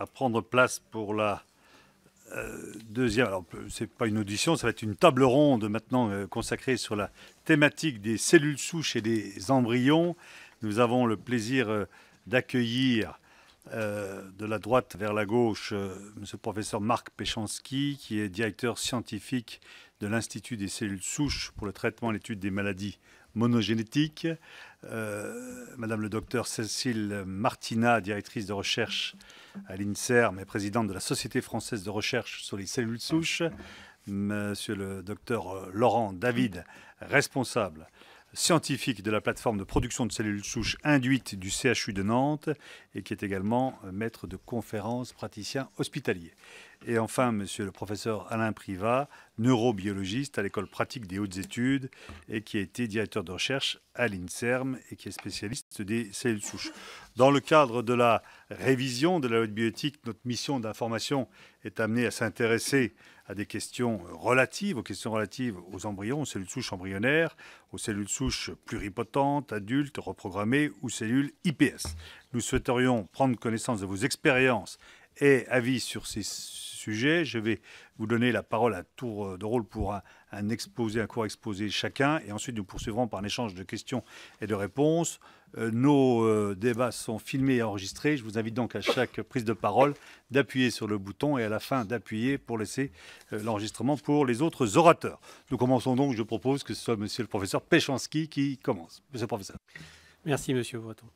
à prendre place pour la euh, deuxième. Alors, ce n'est pas une audition, ça va être une table ronde maintenant euh, consacrée sur la thématique des cellules souches et des embryons. Nous avons le plaisir euh, d'accueillir de la droite vers la gauche, Monsieur M. le professeur Marc Péchanski, qui est directeur scientifique de l'Institut des cellules souches pour le traitement et l'étude des maladies monogénétique. Euh, Madame le docteur Cécile Martina, directrice de recherche à l'INSERM et présidente de la Société française de recherche sur les cellules souches. Monsieur le docteur euh, Laurent David, responsable scientifique de la plateforme de production de cellules souches induites du CHU de Nantes et qui est également euh, maître de conférences praticien hospitalier. Et enfin, monsieur le professeur Alain Privat, neurobiologiste à l'école pratique des hautes études et qui a été directeur de recherche à l'INSERM et qui est spécialiste des cellules souches. Dans le cadre de la révision de la loi de notre mission d'information est amenée à s'intéresser à des questions euh, relatives, aux questions relatives aux embryons, aux cellules souches embryonnaires, aux cellules souches pluripotentes, adultes, reprogrammées ou cellules IPS. Nous souhaiterions prendre connaissance de vos expériences et avis sur ces sujets. Je vais vous donner la parole à tour euh, de rôle pour un, un exposé, un court exposé chacun, et ensuite nous poursuivrons par un échange de questions et de réponses. Euh, nos euh, débats sont filmés et enregistrés. Je vous invite donc à chaque prise de parole d'appuyer sur le bouton et à la fin d'appuyer pour laisser euh, l'enregistrement pour les autres orateurs. Nous commençons donc, je propose que ce soit monsieur le professeur Péchanski qui commence. Monsieur le professeur. Merci monsieur Breton.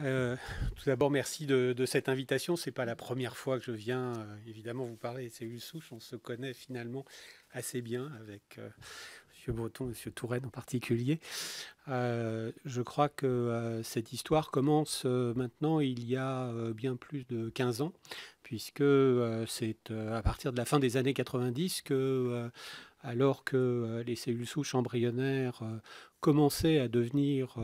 Euh, tout d'abord, merci de, cette invitation. C'est pas la première fois que je viens, euh, évidemment, vous parler des cellules souches. On se connaît finalement assez bien avec euh, M. Breton, M. Touraine en particulier. je crois que cette histoire commence maintenant il y a bien plus de 15 ans, puisque c'est à partir de la fin des années 90 que alors que les cellules souches embryonnaires commençaient à devenir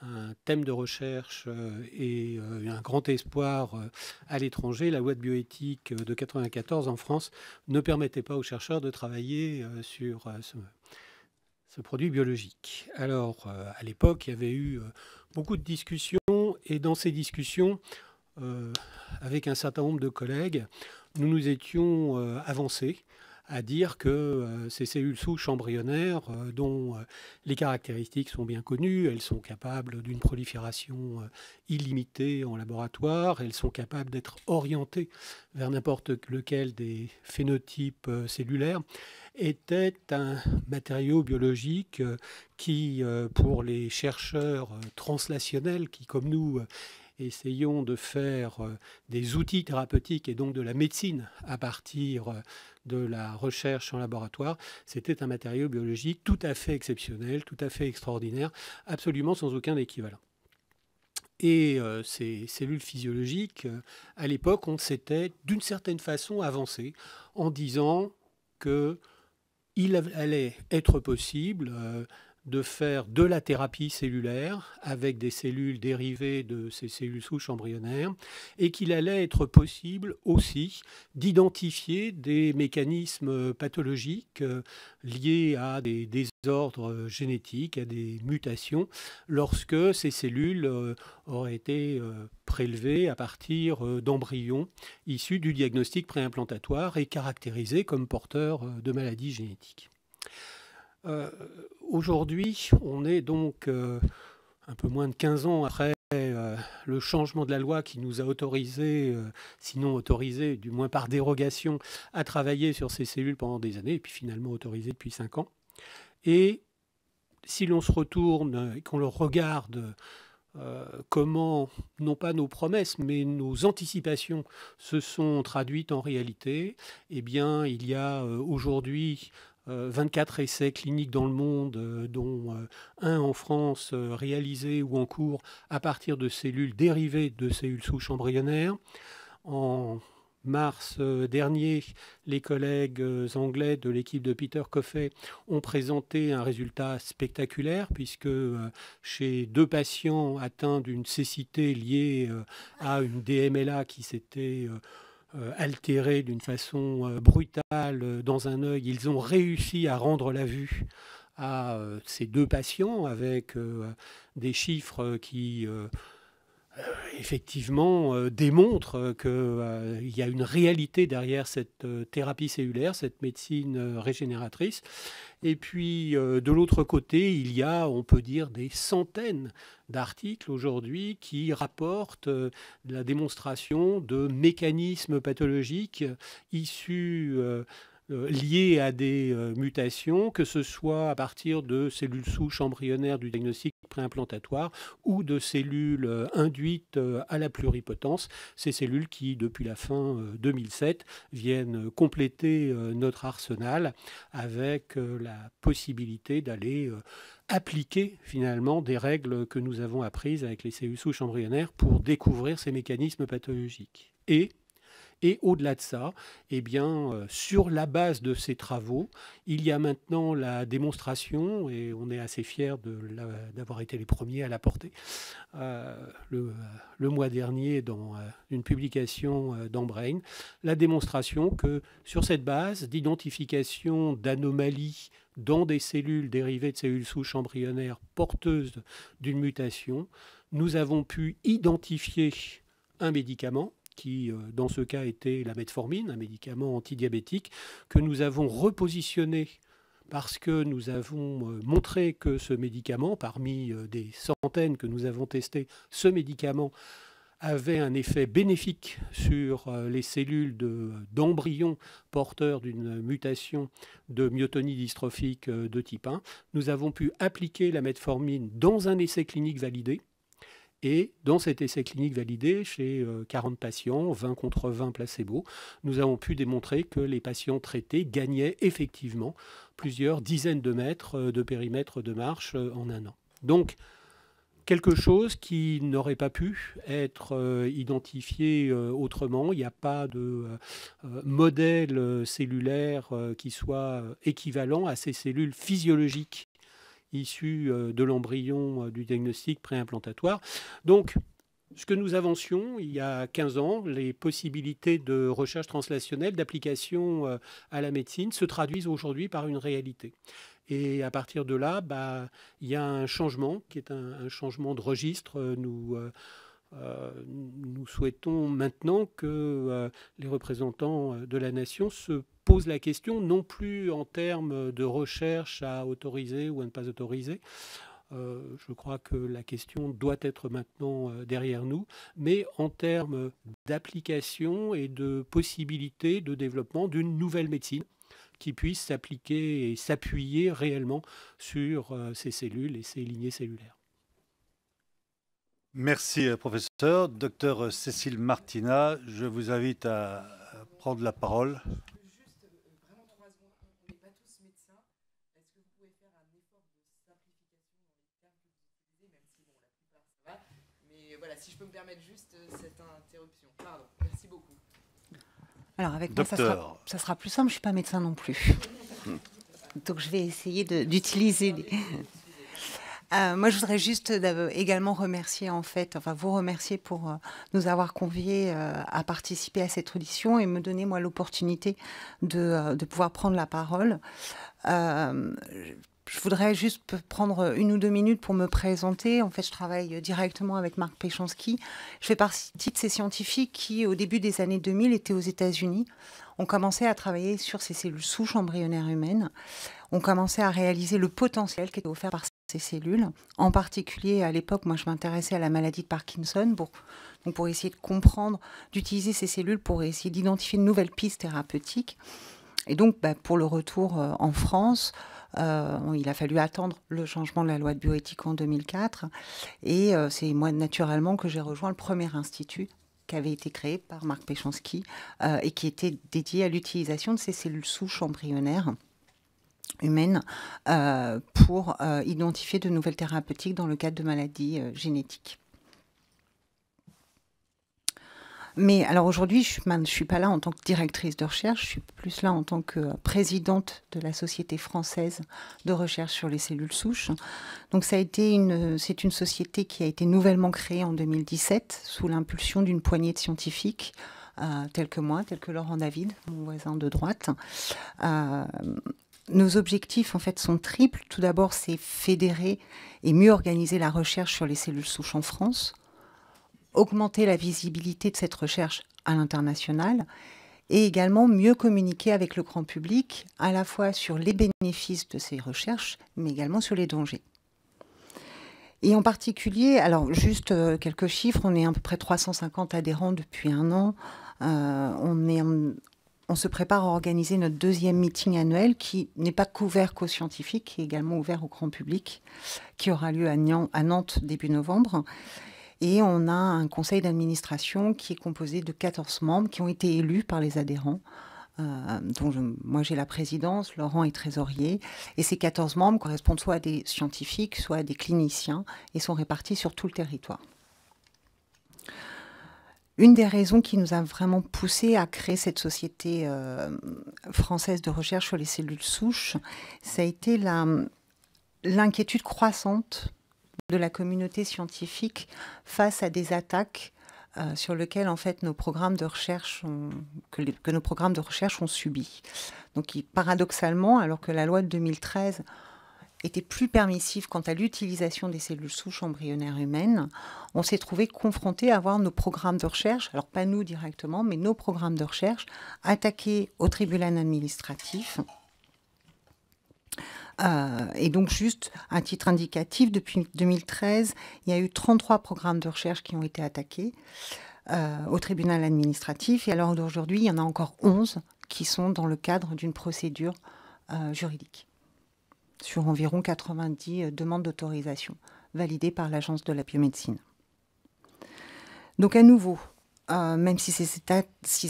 un thème de recherche euh, et euh, un grand espoir euh, à l'étranger, la loi de bioéthique de 1994 en France ne permettait pas aux chercheurs de travailler sur ce, ce produit biologique. Alors, à l'époque, il y avait eu beaucoup de discussions et dans ces discussions, avec un certain nombre de collègues, nous nous étions avancés à dire que euh, ces cellules souches embryonnaires, euh, dont euh, les caractéristiques sont bien connues, elles sont capables d'une prolifération illimitée en laboratoire, elles sont capables d'être orientées vers n'importe lequel des phénotypes cellulaires, était un matériau biologique qui, pour les chercheurs translationnels qui, comme nous, essayons de faire euh, des outils thérapeutiques et donc de la médecine à partir euh, de la recherche en laboratoire, c'était un matériau biologique tout à fait exceptionnel, tout à fait extraordinaire, absolument sans aucun équivalent. Et euh, ces cellules physiologiques, à l'époque, on s'était d'une certaine façon avancé en disant que il allait être possible de faire de la thérapie cellulaire avec des cellules dérivées de ces cellules souches embryonnaires et qu'il allait être possible aussi d'identifier des mécanismes pathologiques euh, liés à des désordres génétiques, à des mutations, lorsque ces cellules euh, auraient été euh, prélevées à partir d'embryons issus du diagnostic préimplantatoire et caractérisés comme porteurs de maladies génétiques. Euh, aujourd'hui, on est donc euh, un peu moins de 15 ans après euh, le changement de la loi qui nous a autorisé, sinon autorisé, du moins par dérogation, à travailler sur ces cellules pendant des années, et puis finalement autorisé depuis 5 ans. Et si l'on se retourne et qu'on le regarde comment, non pas nos promesses, mais nos anticipations se sont traduites en réalité, eh bien, il y a aujourd'hui 24 euh, essais cliniques dans le monde, euh, dont euh, un en France réalisé ou en cours à partir de cellules dérivées de cellules souches embryonnaires. En mars dernier, les collègues anglais de l'équipe de Peter Coffey ont présenté un résultat spectaculaire puisque chez deux patients atteints d'une cécité liée à une DMLA qui s'était euh, altérés d'une façon euh, brutale euh, dans un œil. Ils ont réussi à rendre la vue à ces deux patients avec des chiffres qui euh, effectivement euh, démontre euh, qu'il y a une réalité derrière cette thérapie cellulaire, cette médecine régénératrice. Et puis de l'autre côté, il y a, on peut dire, des centaines d'articles aujourd'hui qui rapportent la démonstration de mécanismes pathologiques issus euh, liées à des euh, mutations, que ce soit à partir de cellules souches embryonnaires du diagnostic préimplantatoire ou de cellules euh, induites à la pluripotence, ces cellules qui, depuis la fin 2007, viennent compléter notre arsenal avec la possibilité d'aller appliquer finalement des règles que nous avons apprises avec les cellules souches embryonnaires pour découvrir ces mécanismes pathologiques. Et et au-delà de ça, eh bien, euh, sur la base de ces travaux, il y a maintenant la démonstration, et on est assez fiers d'avoir été les premiers à l'apporter, euh, le, euh, le, mois dernier dans euh, une publication d'Embrain, la démonstration que sur cette base d'identification d'anomalies dans des cellules dérivées de cellules souches embryonnaires porteuses d'une mutation, nous avons pu identifier un médicament qui euh, dans ce cas était la metformine, un médicament antidiabétique, que nous avons repositionné parce que nous avons euh, montré que ce médicament, parmi euh, des centaines que nous avons testées, ce médicament avait un effet bénéfique sur les cellules d'embryons porteurs d'une mutation de myotonie dystrophique de type 1. Nous avons pu appliquer la metformine dans un essai clinique validé, et dans cet essai clinique validé, chez 40 euh, patients, 20 contre 20 placebo, nous avons pu démontrer que les patients traités gagnaient effectivement plusieurs dizaines de mètres euh, de périmètre de marche euh, en un an. Donc, quelque chose qui n'aurait pas pu être identifié autrement. Il n'y a pas de modèle cellulaire qui soit équivalent à ces cellules physiologiques issus euh, de l'embryon euh, du diagnostic préimplantatoire. Donc, ce que nous avancions il y a 15 ans, les possibilités de recherche translationnelle, d'application euh, à la médecine, se traduisent aujourd'hui par une réalité. Et à partir de là, bah, il y a un changement qui est un, changement de registre. Nous, nous souhaitons maintenant que les représentants de la nation se pose la question non plus en termes de recherche à autoriser ou à ne pas autoriser. Euh, je crois que la question doit être maintenant euh, derrière nous, mais en termes d'application et de possibilité de développement d'une nouvelle médecine qui puisse s'appliquer et s'appuyer réellement sur euh, ces cellules et ces lignées cellulaires. Merci professeur. Docteur Cécile Martina, je vous invite à prendre la parole. Alors avec moi, ça sera, plus simple, je ne suis pas médecin non plus. Hmm. Donc je vais essayer d'utiliser... Euh, moi, je voudrais juste euh, également remercier, en fait, enfin vous remercier pour euh, nous avoir conviés à participer à cette audition et me donner, moi, l'opportunité de, de, pouvoir prendre la parole je voudrais juste prendre euh, une ou deux minutes pour me présenter. En fait, je travaille euh, directement avec Marc Péchanski. Je fais partie de ces scientifiques qui, au début des années 2000, étaient aux États-Unis, On commençait à travailler sur ces cellules souches embryonnaires humaines, On commençait à réaliser le potentiel qui était offert par ces cellules. En particulier, à l'époque, moi, je m'intéressais à la maladie de Parkinson pour, essayer de comprendre, d'utiliser ces cellules pour essayer d'identifier de nouvelles pistes thérapeutiques. Et donc, bah, pour le retour euh, en France, euh, il a fallu attendre le changement de la loi de bioéthique en 2004. Et euh, c'est moi, naturellement, que j'ai rejoint le premier institut qui avait été créé par Marc Péchanski euh, et qui était dédié à l'utilisation de ces cellules souches embryonnaires humaines pour identifier de nouvelles thérapeutiques dans le cadre de maladies génétiques. Mais alors aujourd'hui, je ne suis pas là en tant que directrice de recherche, je suis plus là en tant que présidente de la Société française de recherche sur les cellules souches. Donc c'est une société qui a été nouvellement créée en 2017 sous l'impulsion d'une poignée de scientifiques. Euh, tels que moi, tels que Laurent David, mon voisin de droite. Euh, nos objectifs, en fait, sont triples. Tout d'abord, c'est fédérer et mieux organiser la recherche sur les cellules souches en France augmenter la visibilité de cette recherche à l'international et également mieux communiquer avec le grand public à la fois sur les bénéfices de ces recherches, mais également sur les dangers. Et en particulier, alors juste euh, quelques chiffres, on est à peu près 350 adhérents depuis un an. Euh, on, est on se prépare à organiser notre deuxième meeting annuel qui n'est pas couvert qu'aux scientifiques, qui est également ouvert au grand public, qui aura lieu à, Nantes début novembre. Et on a un conseil d'administration qui est composé de 14 membres qui ont été élus par les adhérents. Euh, dont moi j'ai la présidence, Laurent est trésorier, et ces 14 membres correspondent soit à des scientifiques, soit à des cliniciens, et sont répartis sur tout le territoire. Une des raisons qui nous a vraiment poussé à créer cette société euh, française de recherche sur les cellules souches, ça a été l'inquiétude croissante de la communauté scientifique face à des attaques euh, sur lesquelles en fait nos programmes de recherche ont, que, nos programmes de recherche ont subi. Donc paradoxalement, alors que la loi de 2013 était plus permissive quant à l'utilisation des cellules souches embryonnaires humaines, on s'est trouvé confronté à voir nos programmes de recherche, alors pas nous directement, mais nos programmes de recherche attaqués au tribunal administratif euh, et donc juste un titre indicatif, depuis 2013, il y a eu 33 programmes de recherche qui ont été attaqués euh, au tribunal administratif. Et alors d'aujourd'hui, il y en a encore 11 qui sont dans le cadre d'une procédure euh, juridique sur environ 90 demandes d'autorisation validées par l'Agence de la biomédecine. Donc à nouveau, même si ces, si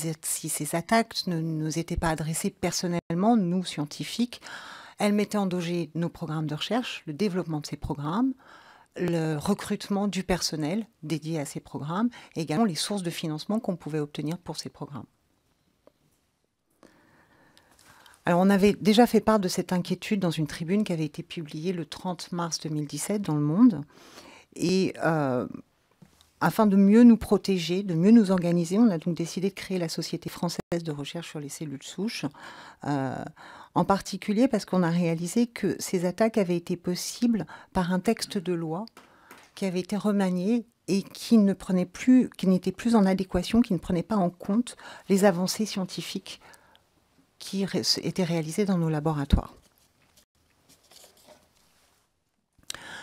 ces attaques ne nous étaient pas adressées personnellement, nous scientifiques, elle mettait en danger nos programmes de recherche, le développement de ces programmes, le recrutement du personnel dédié à ces programmes et également les sources de financement qu'on pouvait obtenir pour ces programmes. Alors on avait déjà fait part de cette inquiétude dans une tribune qui avait été publiée le 30 mars 2017 dans Le Monde. Et euh, afin de mieux nous protéger, de mieux nous organiser, on a donc décidé de créer la Société française de recherche sur les cellules souches. Euh, en particulier parce qu'on a réalisé que ces attaques avaient été possibles par un texte de loi qui avait été remanié et qui ne prenait plus, qui n'était plus en adéquation, qui ne prenait pas en compte les avancées scientifiques qui étaient réalisées dans nos laboratoires.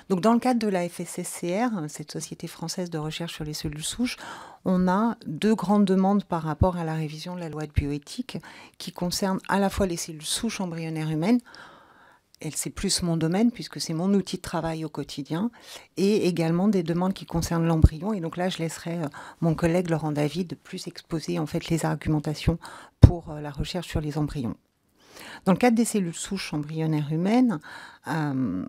Donc, dans le cadre de la FSSCR, cette Société française de recherche sur les cellules souches, on a deux grandes demandes par rapport à la révision de la loi de bioéthique qui concerne à la fois les cellules souches embryonnaires humaines, elle c'est plus mon domaine puisque c'est mon outil de travail au quotidien et également des demandes qui concernent l'embryon et donc là je laisserai euh, mon collègue Laurent David plus exposer en fait les argumentations pour euh, la recherche sur les embryons. Dans le cadre des cellules souches embryonnaires humaines, euh,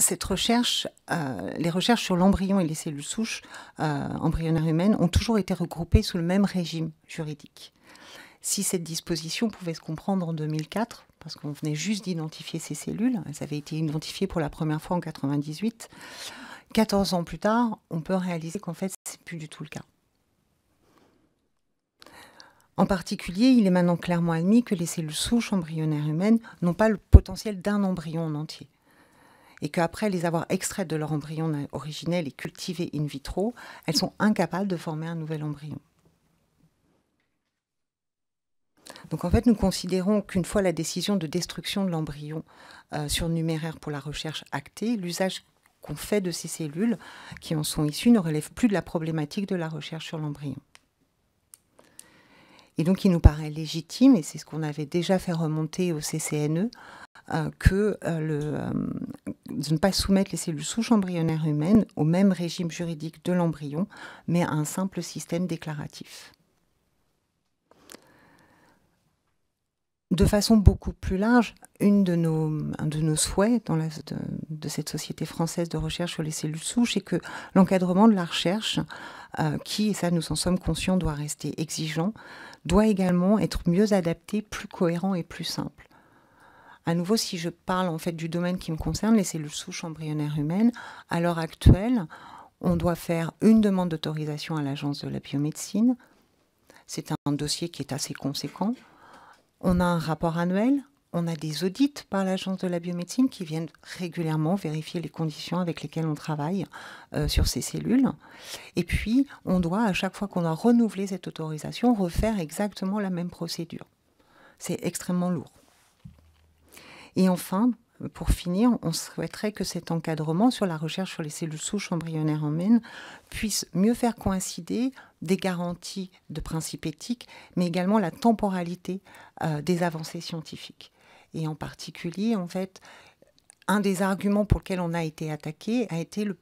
cette recherche, euh, les recherches sur l'embryon et les cellules souches euh, embryonnaires humaines ont toujours été regroupées sous le même régime juridique. Si cette disposition pouvait se comprendre en 2004, parce qu'on venait juste d'identifier ces cellules, elles avaient été identifiées pour la première fois en 1998, 14 ans plus tard, on peut réaliser qu'en fait, ce n'est plus du tout le cas. En particulier, il est maintenant clairement admis que les cellules souches embryonnaires humaines n'ont pas le potentiel d'un embryon en entier et qu'après les avoir extraites de leur embryon originel et cultivées in vitro, elles sont incapables de former un nouvel embryon. Donc en fait, nous considérons qu'une fois la décision de destruction de l'embryon euh, surnuméraire pour la recherche actée, l'usage qu'on fait de ces cellules qui en sont issues ne relève plus de la problématique de la recherche sur l'embryon. Et donc il nous paraît légitime, et c'est ce qu'on avait déjà fait remonter au CCNE, euh, que euh, euh, de ne pas soumettre les cellules souches embryonnaires humaines au même régime juridique de l'embryon, mais à un simple système déclaratif. de façon beaucoup plus large, une de nos, un de nos souhaits dans de, cette société française de recherche sur les cellules souches est que l'encadrement de la recherche, qui, et ça nous en sommes conscients, doit rester exigeant, doit également être mieux adapté, plus cohérent et plus simple. A nouveau, si je parle en fait du domaine qui me concerne, les cellules sous embryonnaires humaines, à l'heure actuelle, on doit faire une demande d'autorisation à l'Agence de la biomédecine. C'est un dossier qui est assez conséquent. On a un rapport annuel, on a des audits par l'Agence de la biomédecine qui viennent régulièrement vérifier les conditions avec lesquelles on travaille euh, sur ces cellules. Et puis, on doit, à chaque fois qu'on a renouvelé cette autorisation, refaire exactement la même procédure. C'est extrêmement lourd. Et enfin, pour finir, on souhaiterait que cet encadrement sur la recherche sur les cellules souches embryonnaires en mène puisse mieux faire coïncider des garanties de principes éthiques, mais également la temporalité euh, des avancées scientifiques. Et en particulier, en fait, un des arguments pour lesquels on a été attaqué a été le,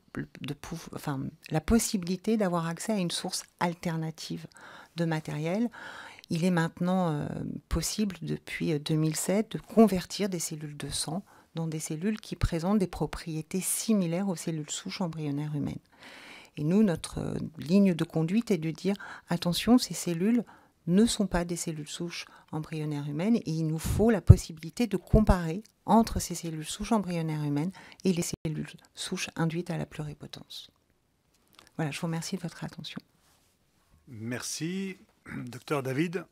la possibilité d'avoir accès à une source alternative de matériel il est maintenant euh, possible depuis 2007 euh, de convertir des cellules de sang dans des cellules qui présentent des propriétés similaires aux cellules souches embryonnaires humaines. Et nous, notre euh, ligne de conduite est de dire attention, ces cellules ne sont pas des cellules souches embryonnaires humaines et il nous faut la possibilité de comparer entre ces cellules souches embryonnaires humaines et les cellules souches induites à la pluripotence. Voilà, je vous remercie de votre attention. Merci. Docteur David.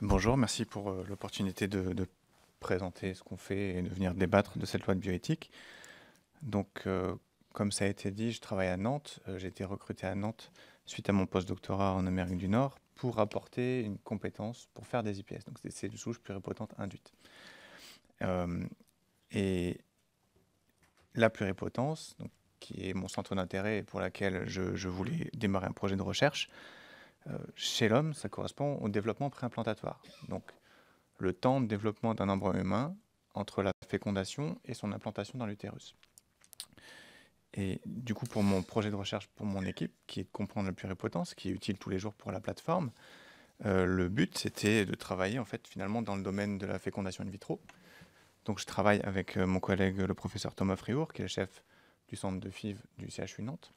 Bonjour, merci pour euh, l'opportunité de, présenter ce qu'on fait et de venir débattre de cette loi de bioéthique. Donc, euh, comme ça a été dit, je travaille à Nantes. Euh, j'ai été recruté à Nantes suite à mon postdoctorat en Amérique du Nord pour apporter une compétence pour faire des IPS, donc des souches pluripotentes induites. et la pluripotence, donc, qui est mon centre d'intérêt et pour laquelle je, voulais démarrer un projet de recherche, euh, chez l'homme, ça correspond au développement préimplantatoire. Donc, le temps de développement d'un embryon humain entre la fécondation et son implantation dans l'utérus. Et du coup, pour mon projet de recherche, pour mon équipe, qui est de comprendre la pluripotence, qui est utile tous les jours pour la plateforme, euh, le but, c'était de travailler en fait finalement dans le domaine de la fécondation in vitro. Donc, je travaille avec euh, mon collègue, le professeur Thomas Friour, qui est le chef du centre de FIV du CHU Nantes,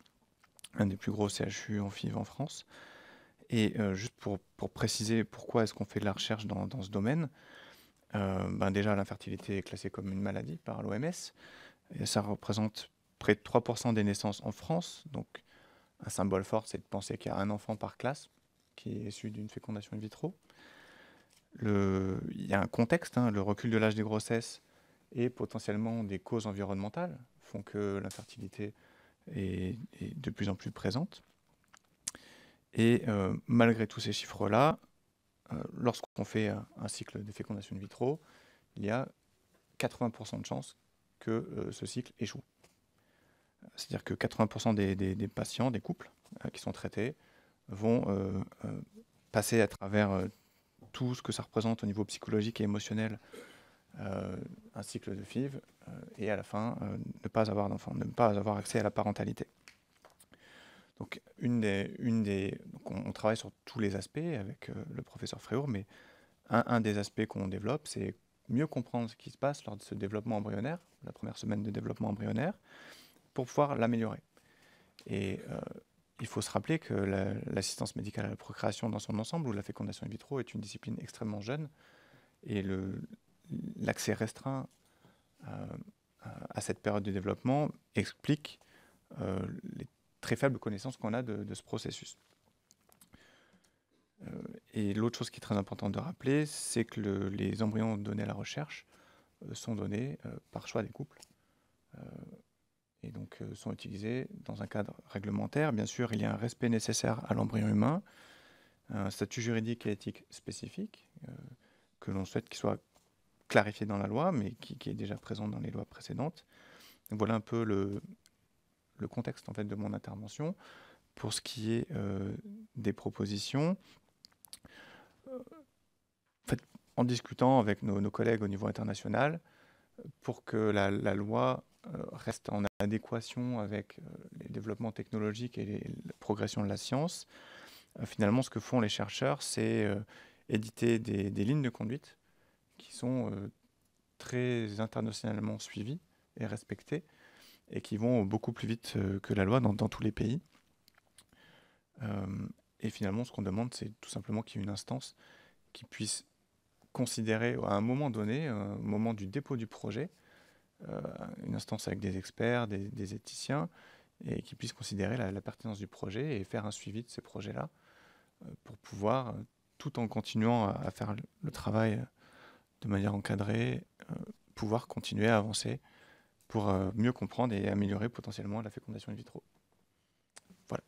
un des plus gros CHU en FIV en France. Et euh, juste pour, préciser pourquoi est-ce qu'on fait de la recherche dans, ce domaine, euh, ben déjà l'infertilité est classée comme une maladie par l'OMS, ça représente près de 3% des naissances en France, donc un symbole fort, c'est de penser qu'il y a un enfant par classe qui est issu d'une fécondation in vitro. il y a un contexte, hein, le recul de l'âge des grossesses et potentiellement des causes environnementales font que l'infertilité est, de plus en plus présente. Et euh, malgré tous ces chiffres-là, euh, lorsqu'on fait un cycle de fécondation de vitro, il y a 80% de chances que euh, ce cycle échoue. C'est-à-dire que 80% des, des, patients, des couples qui sont traités, vont passer à travers tout ce que ça représente au niveau psychologique et émotionnel, un cycle de FIV, euh, et à la fin euh, ne pas avoir d'enfant, ne pas avoir accès à la parentalité. Donc, une des, une des, donc on, travaille sur tous les aspects avec euh, le professeur Fréour, mais un, des aspects qu'on développe, c'est mieux comprendre ce qui se passe lors de ce développement embryonnaire, la première semaine de développement embryonnaire, pour pouvoir l'améliorer. Et il faut se rappeler que l'assistance médicale à la procréation dans son ensemble ou la fécondation in vitro est une discipline extrêmement jeune et l'accès restreint à cette période de développement explique euh, les très faibles connaissances qu'on a de, ce processus. Euh, et l'autre chose qui est très importante de rappeler, c'est que les embryons donnés à la recherche euh, sont donnés par choix des couples et donc sont utilisés dans un cadre réglementaire. Bien sûr, il y a un respect nécessaire à l'embryon humain, un statut juridique et éthique spécifique que l'on souhaite qu'il soit clarifié dans la loi, mais qui, est déjà présent dans les lois précédentes. voilà un peu le, contexte en fait de mon intervention. Pour ce qui est euh, des propositions, euh, en, discutant avec nos, collègues au niveau international, pour que la, loi euh, reste en adéquation avec les développements technologiques et les, la progression de la science, finalement, ce que font les chercheurs, c'est éditer des, lignes de conduite qui sont euh, très internationalement suivis et respectés et qui vont beaucoup plus vite euh, que la loi dans, tous les pays. Euh, et finalement, ce qu'on demande, c'est tout simplement qu'il y ait une instance qui puisse considérer à un moment donné, au moment du dépôt du projet, une instance avec des experts, des, éthiciens, et qui puisse considérer la, pertinence du projet et faire un suivi de ces projets-là pour pouvoir, tout en continuant à faire le travail de manière encadrée, euh, pouvoir continuer à avancer pour euh, mieux comprendre et améliorer potentiellement la fécondation in vitro. Voilà.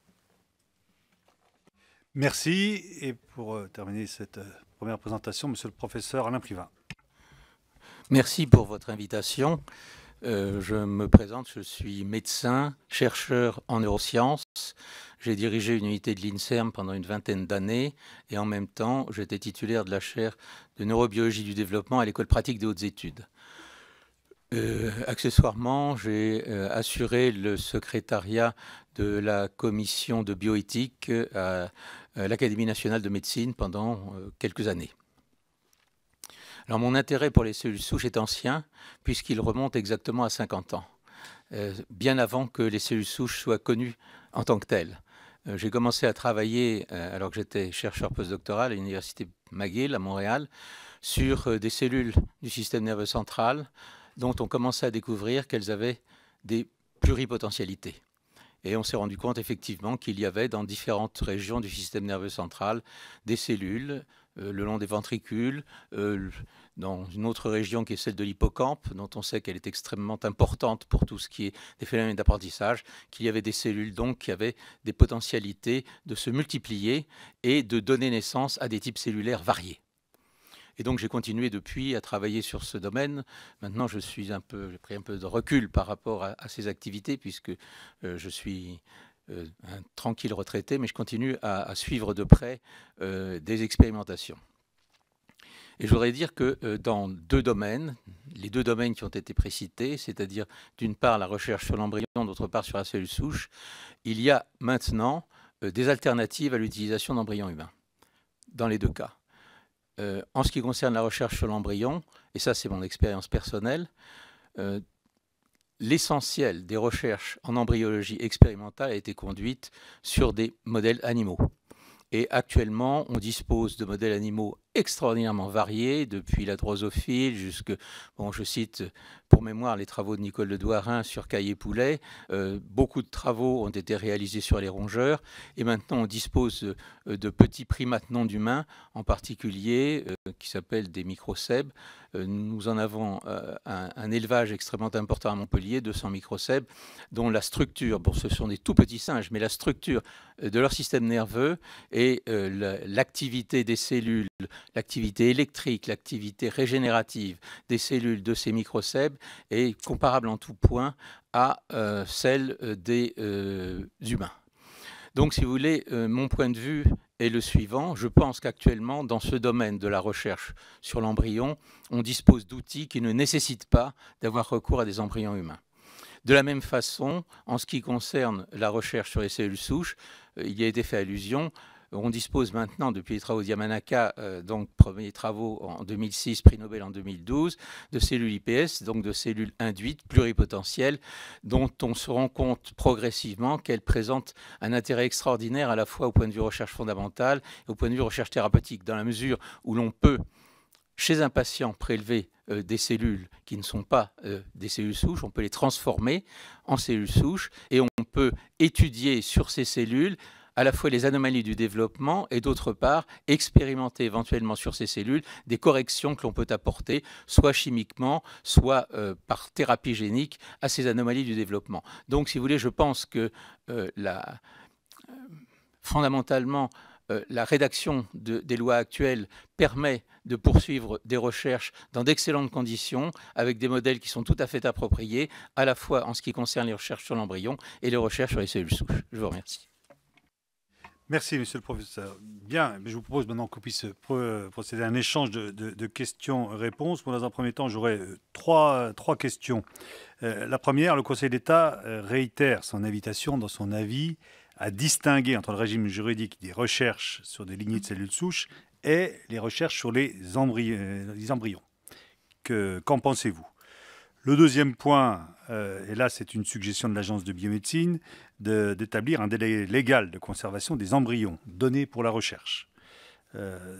Merci. Et pour euh, terminer cette première présentation, monsieur le professeur Alain Privin. Merci pour votre invitation. je me présente, je suis médecin, chercheur en neurosciences, j'ai dirigé une unité de l'INSERM pendant une vingtaine d'années et en même temps, j'étais titulaire de la chaire de neurobiologie du développement à l'école pratique des hautes études. Euh, accessoirement, j'ai euh, assuré le secrétariat de la commission de bioéthique euh, à, l'Académie nationale de médecine pendant quelques années. Alors mon intérêt pour les cellules souches est ancien puisqu'il remonte exactement à 50 ans, bien avant que les cellules souches soient connues en tant que telles. Euh, j'ai commencé à travailler, euh, alors que j'étais chercheur postdoctoral à l'université McGill à Montréal, sur euh, des cellules du système nerveux central dont on commençait à découvrir qu'elles avaient des pluripotentialités. Et on s'est rendu compte effectivement qu'il y avait dans différentes régions du système nerveux central des cellules le long des ventricules, dans une autre région qui est celle de l'hippocampe, dont on sait qu'elle est extrêmement importante pour tout ce qui est des phénomènes d'apprentissage, qu'il y avait des cellules donc qui avaient des potentialités de se multiplier et de donner naissance à des types cellulaires variés. Et donc j'ai continué depuis à travailler sur ce domaine. Maintenant, je suis un peu, j'ai pris un peu de recul par rapport à, ces activités puisque euh, je suis euh, un tranquille retraité, mais je continue à, suivre de près euh, des expérimentations. Et je voudrais dire que euh, dans deux domaines, les deux domaines qui ont été précités, c'est-à-dire d'une part la recherche sur l'embryon, d'autre part sur la cellule souche, il y a maintenant euh, des alternatives à l'utilisation d'embryons humains, dans les deux cas. Euh, en ce qui concerne la recherche sur l'embryon, et ça c'est mon expérience personnelle, l'essentiel des recherches en embryologie expérimentale a été conduite sur des modèles animaux. Et actuellement, on dispose de modèles animaux extraordinairement variés, depuis la drosophile jusque, bon, je cite pour mémoire les travaux de Nicole Le Douarin sur Caillé Poulet. Euh, beaucoup de travaux ont été réalisés sur les rongeurs et maintenant on dispose euh, de, petits primates non humains, en particulier euh, qui s'appellent des microcèbes. nous en avons un, élevage extrêmement important à Montpellier, 200 microcèbes, dont la structure, bon, ce sont des tout petits singes, mais la structure de leur système nerveux et l'activité des cellules l'activité électrique, l'activité régénérative des cellules de ces microcèbes est comparable en tout point à euh, celle euh, des euh, humains. Donc, si vous voulez, mon point de vue est le suivant. Je pense qu'actuellement, dans ce domaine de la recherche sur l'embryon, on dispose d'outils qui ne nécessitent pas d'avoir recours à des embryons humains. De la même façon, en ce qui concerne la recherche sur les cellules souches, il y a été fait allusion, on dispose maintenant, depuis les travaux Diamanaka, euh, donc premiers travaux en 2006, prix Nobel en 2012, de cellules IPS, donc de cellules induites pluripotentielles, dont on se rend compte progressivement qu'elles présentent un intérêt extraordinaire à la fois au point de vue recherche fondamentale et au point de vue recherche thérapeutique, dans la mesure où l'on peut, chez un patient, prélever euh, des cellules qui ne sont pas euh, des cellules souches, on peut les transformer en cellules souches et on peut étudier sur ces cellules à la fois les anomalies du développement et d'autre part expérimenter éventuellement sur ces cellules des corrections que l'on peut apporter, soit chimiquement, soit euh, par thérapie génique, à ces anomalies du développement. Donc, si vous voulez, je pense que euh, euh, fondamentalement, la rédaction des lois actuelles permet de poursuivre des recherches dans d'excellentes conditions, avec des modèles qui sont tout à fait appropriés, à la fois en ce qui concerne les recherches sur l'embryon et les recherches sur les cellules souches. Je vous remercie. Merci, monsieur le professeur. Eh bien, je vous propose maintenant qu'on puisse euh, procéder à un échange de, questions-réponses. Pour dans un premier temps, j'aurai euh, trois, euh, trois, questions. la première, le Conseil d'État réitère son invitation dans son avis à distinguer entre le régime juridique des recherches sur des lignées de cellules souches et les recherches sur les, embryons. Qu'en pensez-vous le deuxième point, euh, et là c'est une suggestion de l'Agence de biomédecine, d'établir un délai légal de conservation des embryons donnés pour la recherche. Euh,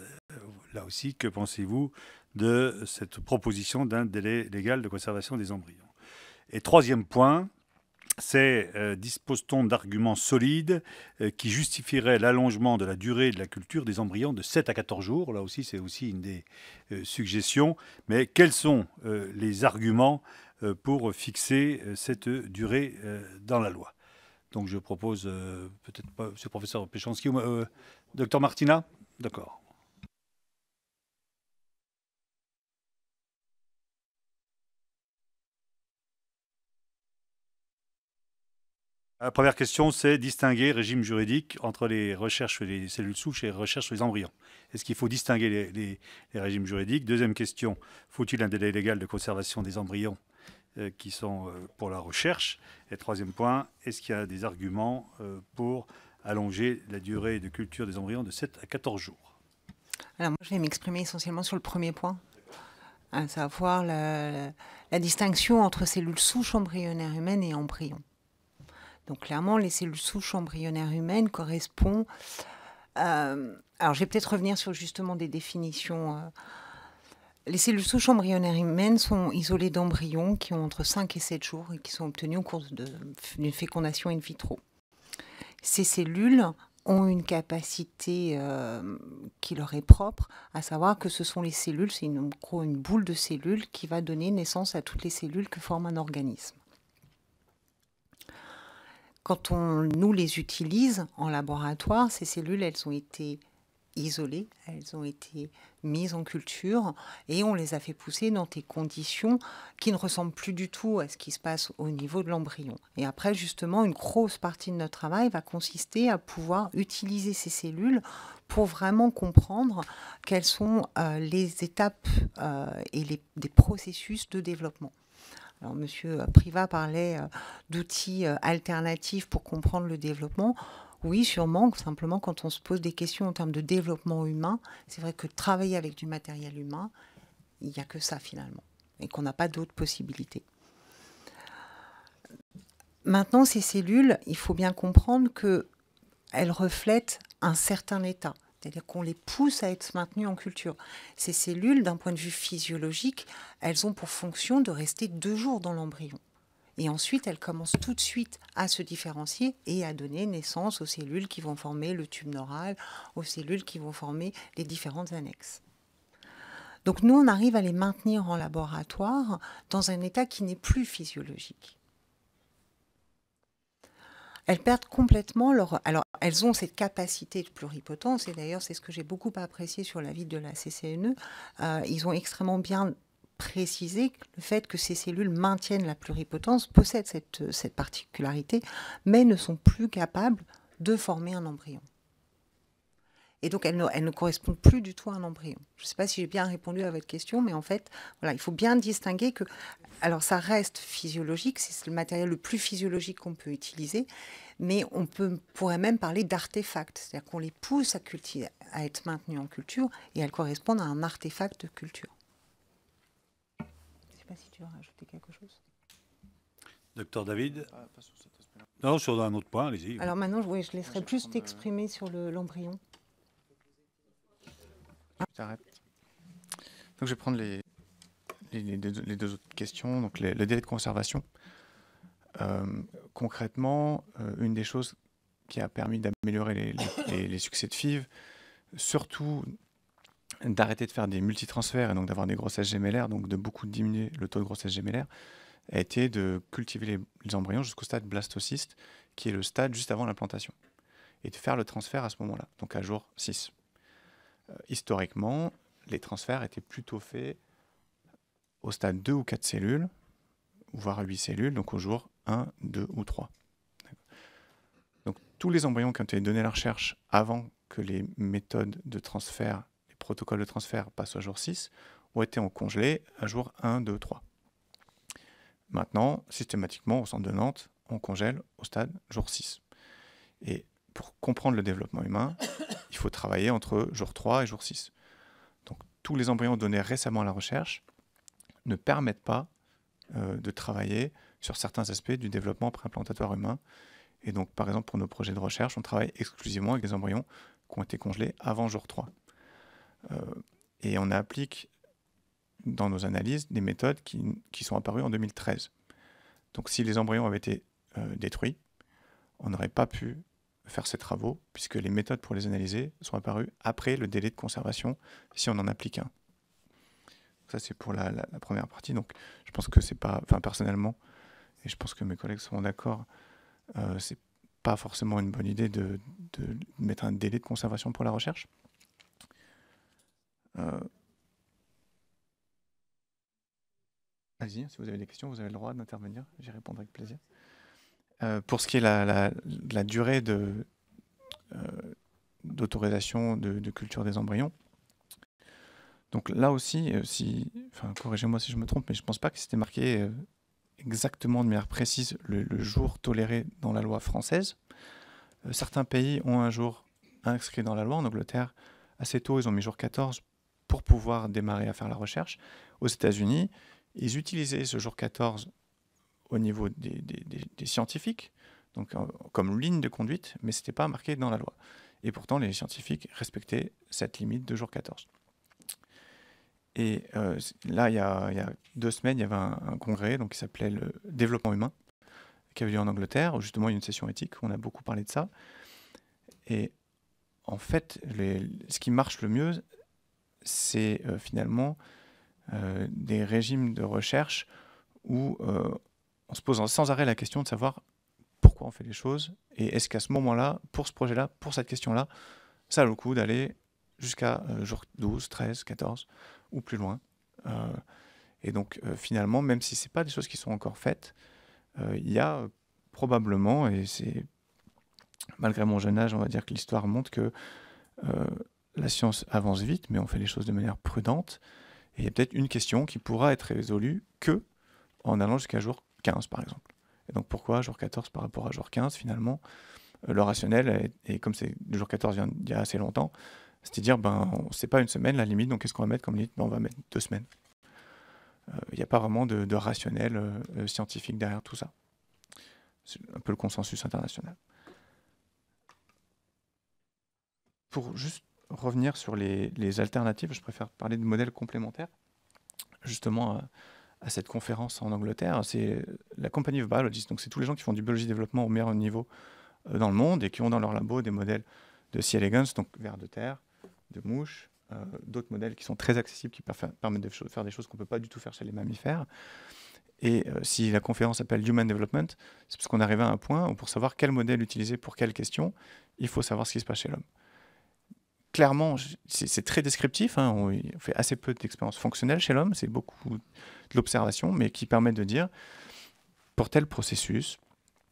là aussi, que pensez-vous de cette proposition d'un délai légal de conservation des embryons Et troisième point, c'est euh, dispose-t-on d'arguments solides euh, qui justifieraient l'allongement de la durée de la culture des embryons de 7 à 14 jours Là aussi, c'est aussi une des euh, suggestions. Mais quels sont les arguments pour fixer cette durée dans la loi Donc je propose peut-être pas, monsieur le professeur Péchanski, docteur Martina D'accord. La euh, première question, c'est distinguer régime juridique entre les recherches sur les cellules souches et les recherches sur les embryons. Est-ce qu'il faut distinguer les, régimes juridiques Deuxième question, faut-il un délai légal de conservation des embryons euh, qui sont euh, pour la recherche Et troisième point, est-ce qu'il y a des arguments pour allonger la durée de culture des embryons de 7 à 14 jours Alors, moi, je vais m'exprimer essentiellement sur le premier point à savoir la distinction entre cellules souches embryonnaires humaines et embryons. Donc clairement, les cellules souches embryonnaires humaines correspondent... Euh, alors je vais peut-être revenir sur justement des définitions. Euh. les cellules souches embryonnaires humaines sont isolées d'embryons qui ont entre 5 et 7 jours et qui sont obtenus au cours d'une fécondation in vitro. Ces cellules ont une capacité euh, qui leur est propre, à savoir que ce sont les cellules, c'est une, une boule de cellules qui va donner naissance à toutes les cellules que forme un organisme quand on, nous les utilise en laboratoire, ces cellules, elles ont été isolées, elles ont été mises en culture et on les a fait pousser dans des conditions qui ne ressemblent plus du tout à ce qui se passe au niveau de l'embryon. Et après, justement, une grosse partie de notre travail va consister à pouvoir utiliser ces cellules pour vraiment comprendre quelles sont euh, les étapes euh, et les des processus de développement. Alors, Monsieur euh, Priva parlait euh, d'outils euh, alternatifs pour comprendre le développement. Oui, sûrement. Simplement, quand on se pose des questions en termes de développement humain, c'est vrai que travailler avec du matériel humain, il n'y a que ça finalement, et qu'on n'a pas d'autres possibilités. Maintenant, ces cellules, il faut bien comprendre qu'elles reflètent un certain état. C'est-à-dire qu'on les pousse à être maintenues en culture. Ces cellules, d'un point de vue physiologique, elles ont pour fonction de rester deux jours dans l'embryon. Et ensuite, elles commencent tout de suite à se différencier et à donner naissance aux cellules qui vont former le tube neural, aux cellules qui vont former les différentes annexes. Donc nous, on arrive à les maintenir en laboratoire dans un état qui n'est plus physiologique elles perdent complètement leur... Alors, elles ont cette capacité de pluripotence, et d'ailleurs, c'est ce que j'ai beaucoup apprécié sur la vie de la CCNE. Euh, ils ont extrêmement bien précisé le fait que ces cellules maintiennent la pluripotence, possèdent cette particularité, mais ne sont plus capables de former un embryon. Et donc, elles ne, ne correspondent plus du tout à un embryon. Je ne sais pas si j'ai bien répondu à votre question, mais en fait, voilà, il faut bien distinguer que, alors ça reste physiologique, c'est le matériel le plus physiologique qu'on peut utiliser, mais on peut, pourrait même parler d'artefacts, c'est-à-dire qu'on les pousse à, à être maintenus en culture et elles correspondent à un artefact de culture. Je ne sais pas si tu veux rajouter quelque chose. Docteur David ah, Non, sur un autre point, allez-y. Alors maintenant, je laisserai plus t'exprimer sur l'embryon. Donc je vais prendre les, les, deux, autres questions. Donc le délai de conservation. Euh, concrètement, euh, une des choses qui a permis d'améliorer les, succès de FIV, surtout d'arrêter de faire des multitransferts et donc d'avoir des grossesses gémellaires, donc de beaucoup diminuer le taux de grossesse gémellaire, a été de cultiver les, les embryons jusqu'au stade blastocyste, qui est le stade juste avant l'implantation, et de faire le transfert à ce moment-là, donc à jour 6. Euh, historiquement, les transferts étaient plutôt faits au stade 2 ou 4 cellules, voire 8 cellules, donc au jour 1, 2 ou 3. Donc tous les embryons qui ont été donnés à la recherche avant que les méthodes de transfert, les protocoles de transfert passent au jour 6, ont été en congelé à jour 1, 2, 3. Maintenant, systématiquement, au centre de Nantes, on congèle au stade jour 6. Et pour comprendre le développement humain, il faut travailler entre jour 3 et jour 6. Donc tous les embryons donnés récemment à la recherche ne permettent pas euh, de travailler sur certains aspects du développement préimplantatoire humain. Et donc par exemple pour nos projets de recherche, on travaille exclusivement avec des embryons qui ont été congelés avant jour 3. Euh, et on applique dans nos analyses des méthodes qui, sont apparues en 2013. Donc si les embryons avaient été euh, détruits, on n'aurait pas pu faire ces travaux, puisque les méthodes pour les analyser sont apparues après le délai de conservation, si on en applique un. Ça, c'est pour la, première partie. Donc, je pense que c'est pas, enfin, personnellement, et je pense que mes collègues seront d'accord, euh, c'est pas forcément une bonne idée de, mettre un délai de conservation pour la recherche. Euh... y si vous avez des questions, vous avez le droit d'intervenir, j'y répondrai avec plaisir. Euh, pour ce qui est la, la, durée de, euh, d'autorisation de, culture des embryons, donc là aussi, euh, si, enfin, corrigez-moi si je me trompe, mais je ne pense pas que c'était marqué exactement de manière précise le, le, jour toléré dans la loi française. certains pays ont un jour inscrit dans la loi. En Angleterre, assez tôt, ils ont mis jour 14 pour pouvoir démarrer à faire la recherche. Aux États-Unis, ils utilisaient ce jour 14 au niveau des, scientifiques, donc euh, comme ligne de conduite, mais ce n'était pas marqué dans la loi. Et pourtant, les scientifiques respectaient cette limite de jour 14. Et euh, là, il y, a, deux semaines, il y avait un, congrès donc, qui s'appelait le développement humain, qui avait lieu en Angleterre, où justement il y a une session éthique, on a beaucoup parlé de ça. Et en fait, ce qui marche le mieux, c'est euh, finalement des régimes de recherche où en se posant sans arrêt la question de savoir pourquoi on fait les choses et est-ce qu'à ce, moment-là, pour ce projet-là, pour cette question-là, ça a le coup d'aller jusqu'à euh, jour 12, 13, 14 ou plus loin. Euh, et donc euh, finalement, même si ce n'est pas des choses qui sont encore faites, il y a probablement, et c'est malgré mon jeune âge, on va dire que l'histoire montre que la science avance vite, mais on fait les choses de manière prudente. Et il y a peut-être une question qui pourra être résolue que en allant jusqu'à jour 15 par exemple. Et donc pourquoi jour 14 par rapport à jour 15 finalement euh, Le rationnel, et comme c'est le jour 14 vient y a assez longtemps, cest à dire ben c'est pas une semaine la limite, donc qu'est-ce qu'on va mettre comme limite ben, On va mettre deux semaines. Il euh, n'y a pas vraiment de, rationnel euh, scientifique derrière tout ça. C'est un peu le consensus international. Pour juste revenir sur les, alternatives, je préfère parler de modèles complémentaires, justement à cette conférence en Angleterre. C'est la Company of Biologists, donc c'est tous les gens qui font du biologie développement au meilleur niveau euh, dans le monde et qui ont dans leur labo des modèles de C. elegans, donc vers de terre, de mouches, euh, d'autres modèles qui sont très accessibles, qui permettent de faire des choses qu'on ne peut pas du tout faire chez les mammifères. Et euh, si la conférence s'appelle Human Development, c'est parce qu'on arrive à un point où pour savoir quel modèle utiliser pour quelle question, il faut savoir ce qui se passe chez l'homme clairement, c'est très descriptif, hein, on, fait assez peu d'expériences fonctionnelles chez l'homme, c'est beaucoup de l'observation, mais qui permet de dire, pour tel processus,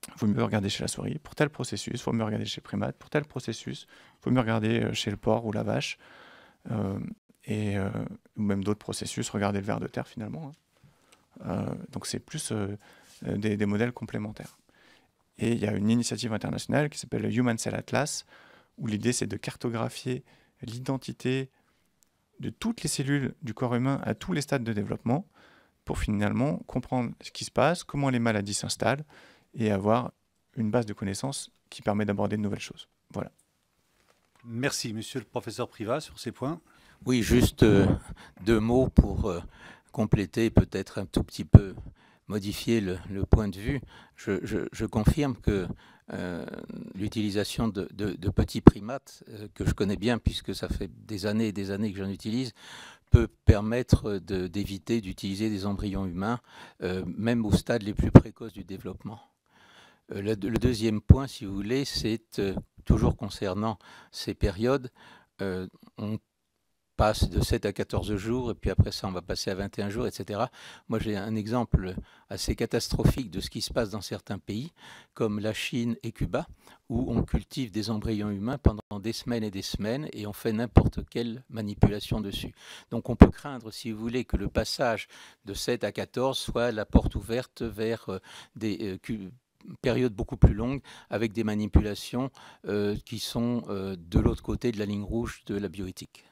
il vaut mieux regarder chez la souris, pour tel processus, il vaut mieux regarder chez le primate, pour tel processus, il vaut mieux regarder euh, chez le porc ou la vache, euh, et, euh, ou même d'autres processus, regarder le ver de terre finalement. Hein. donc c'est plus des, des modèles complémentaires. Et il y a une initiative internationale qui s'appelle le Human Cell Atlas, où l'idée c'est de cartographier l'identité de toutes les cellules du corps humain à tous les stades de développement pour finalement comprendre ce qui se passe, comment les maladies s'installent et avoir une base de connaissances qui permet d'aborder de nouvelles choses. Voilà. Merci, monsieur le professeur Privat, sur ces points. Oui, juste euh, deux mots pour euh, compléter, peut-être un tout petit peu modifier le, point de vue. je confirme que euh, l'utilisation de, petits primates, euh, que je connais bien puisque ça fait des années et des années que j'en utilise, peut permettre d'éviter d'utiliser des embryons humains, euh, même au stade les plus précoces du développement. Le, deuxième point, si vous voulez, c'est toujours concernant ces périodes, on passe de 7 à 14 jours, et puis après ça, on va passer à 21 jours, etc. Moi, j'ai un exemple assez catastrophique de ce qui se passe dans certains pays, comme la Chine et Cuba, où on cultive des embryons humains pendant des semaines et des semaines, et on fait n'importe quelle manipulation dessus. Donc on peut craindre, si vous voulez, que le passage de 7 à 14 soit la porte ouverte vers euh, des... Euh, périodes beaucoup plus longues, avec des manipulations euh, qui sont de l'autre côté de la ligne rouge de la bioéthique.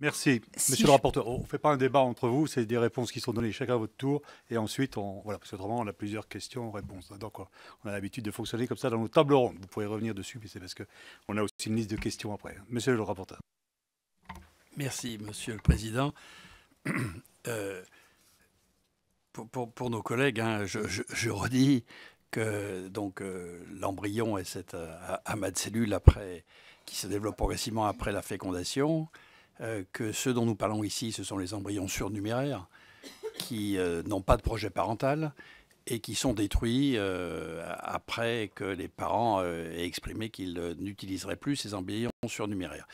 Merci. Monsieur le rapporteur, on ne fait pas un débat entre vous, c'est des réponses qui sont données chacun à votre tour. Et ensuite, on, voilà, parce qu'autrement, on a plusieurs questions, réponses. Donc, on a l'habitude de fonctionner comme ça dans nos tables rondes. Vous pourrez revenir dessus, mais c'est parce qu'on a aussi une liste de questions après. Monsieur le rapporteur. Merci, Monsieur le Président. Euh, pour, pour, pour, nos collègues, hein, je, redis que donc euh, l'embryon est cette euh, amas de cellules après, qui se développe progressivement après la fécondation. Euh, que ceux dont nous parlons ici, ce sont les embryons surnuméraires qui euh, n'ont pas de projet parental et qui sont détruits euh, après que les parents aient exprimé qu'ils n'utiliseraient plus ces embryons surnuméraires.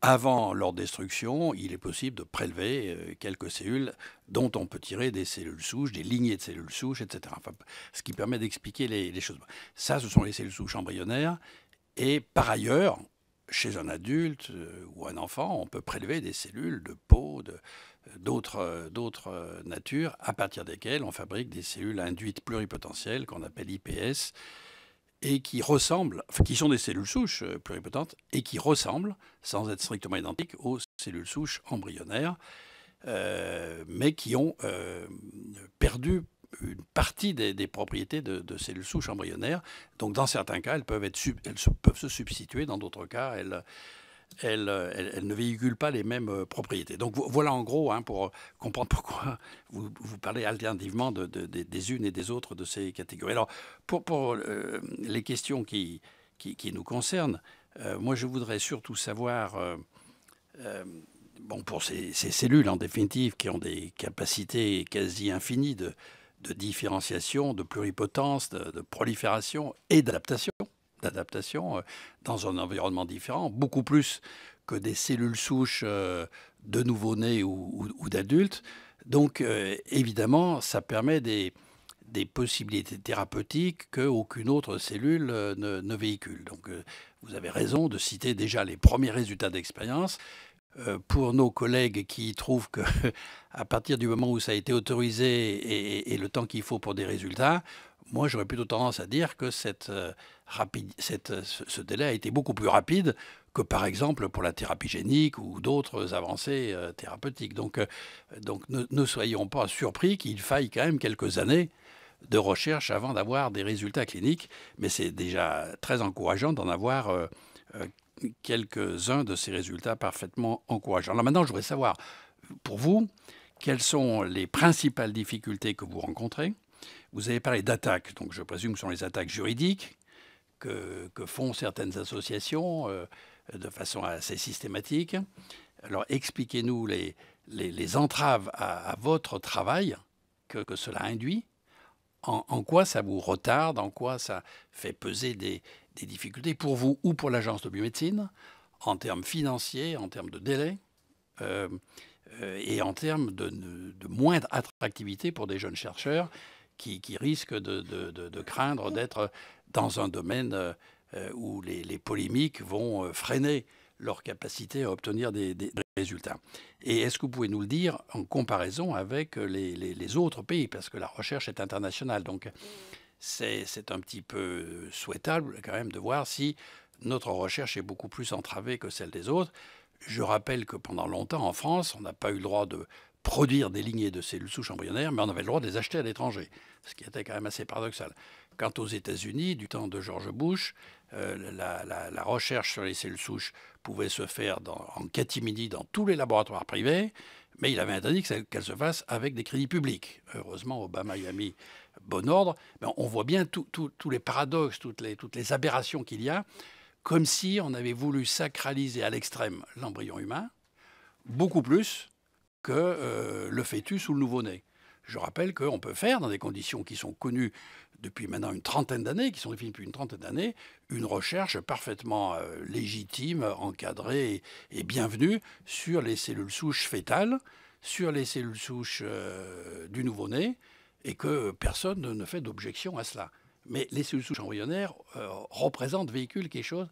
Avant leur destruction, il est possible de prélever quelques cellules dont on peut tirer des cellules souches, des lignées de cellules souches, etc. ce qui permet d'expliquer les, choses. Ça, ce sont les cellules souches embryonnaires. Et par ailleurs, chez un adulte euh, ou un enfant, on peut prélever des cellules de peau, euh, d'autres euh, natures, à partir desquelles on fabrique des cellules induites pluripotentielles qu'on appelle IPS, et qui ressemblent, qui sont des cellules souches pluripotentes, et qui ressemblent, sans être strictement identiques, aux cellules souches embryonnaires, mais qui ont perdu une partie des, propriétés de, cellules souches embryonnaires. Donc, dans certains cas, elles peuvent, être, elles se, peuvent se substituer. Dans d'autres cas, elles, elles, elles, ne véhiculent pas les mêmes euh, propriétés. Donc, voilà en gros, hein, pour euh, comprendre pourquoi vous, vous parlez alternativement des unes et des autres de ces catégories. Alors, pour, pour euh, les questions qui, qui, nous concernent, moi, je voudrais surtout savoir... bon, pour ces, ces, cellules, en définitive, qui ont des capacités quasi infinies de, de différenciation, de pluripotence, de, prolifération et d'adaptation. D'adaptation euh, dans un environnement différent, beaucoup plus que des cellules souches euh, de nouveau-nés ou, d'adultes. Donc, euh, évidemment, ça permet des, possibilités thérapeutiques qu'aucune autre cellule ne, ne, véhicule. Donc, vous avez raison de citer déjà les premiers résultats d'expérience euh, pour nos collègues qui trouvent que à partir du moment où ça a été autorisé et, le temps qu'il faut pour des résultats, moi j'aurais plutôt tendance à dire que cette, euh, rapide, euh, ce délai a été beaucoup plus rapide que par exemple pour la thérapie génique ou d'autres avancées thérapeutiques. Donc, donc ne, ne soyons pas surpris qu'il faille quand même quelques années de recherche avant d'avoir des résultats cliniques, mais c'est déjà très encourageant d'en avoir quelques-uns de ces résultats parfaitement encourageants. Alors maintenant, je voudrais savoir, pour vous, quelles sont les principales difficultés que vous rencontrez Vous avez parlé d'attaques, donc je présume que ce sont les attaques juridiques que, font certaines associations euh, de façon assez systématique. Alors expliquez-nous les, les, entraves à, votre travail que, cela induit. en, quoi ça vous retarde, en quoi ça fait peser des, des difficultés pour vous ou pour l'agence de biomédecine en termes financiers, en termes de délai euh, euh, et en termes de, moindre attractivité pour des jeunes chercheurs qui, risquent de, craindre d'être dans un domaine euh, où les, polémiques vont freiner leur capacité à obtenir des, résultats. Et est-ce que vous pouvez nous le dire en comparaison avec les, les autres pays Parce que la recherche est internationale. Donc, c'est un petit peu souhaitable quand même de voir si notre recherche est beaucoup plus entravée que celle des autres. Je rappelle que pendant longtemps en France, on n'a pas eu le droit de produire des lignées de cellules souches embryonnaires, mais on avait le droit de les acheter à l'étranger, ce qui était quand même assez paradoxal. Quant aux États-Unis, du temps de George Bush, euh, la, recherche sur les cellules souches pouvait se faire en catimini dans tous les laboratoires privés, mais il avait interdit qu'elle se fasse avec des crédits publics. Heureusement, Obama y a mis bon ordre, mais on voit bien tous les paradoxes, toutes les, aberrations qu'il y a, comme si on avait voulu sacraliser à l'extrême l'embryon humain, beaucoup plus que euh, le fœtus ou le nouveau-né. Je rappelle qu'on peut faire, dans des conditions qui sont connues depuis maintenant une trentaine d'années, qui sont définies depuis une trentaine d'années, une recherche parfaitement euh, légitime, encadrée et, bienvenue sur les cellules souches fœtales, sur les cellules souches euh, du nouveau-né, et que personne ne fait d'objection à cela. Mais les cellules souches embryonnaires euh, représentent, véhiculent quelque chose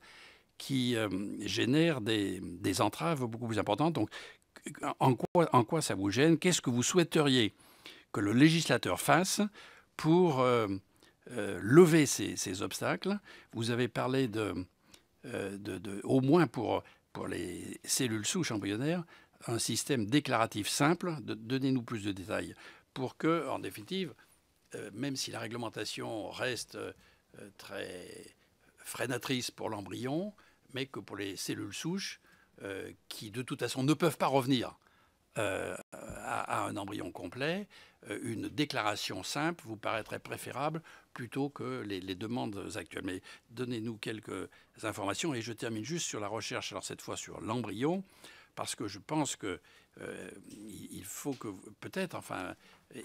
qui euh, génère des, entraves beaucoup plus importantes. Donc, en quoi, en quoi ça vous gêne Qu'est-ce que vous souhaiteriez que le législateur fasse pour euh, lever ces, obstacles Vous avez parlé de, de, de, au moins pour, pour les cellules souches embryonnaires, un système déclaratif simple. Donnez-nous plus de détails pour que, en définitive, euh, même si la réglementation reste euh, très freinatrice pour l'embryon, mais que pour les cellules souches, euh, qui de toute façon ne peuvent pas revenir à, un embryon complet, une déclaration simple vous paraîtrait préférable plutôt que les, les demandes actuelles. Mais donnez-nous quelques informations et je termine juste sur la recherche, alors cette fois sur l'embryon parce que je pense que euh, il faut que peut-être, enfin,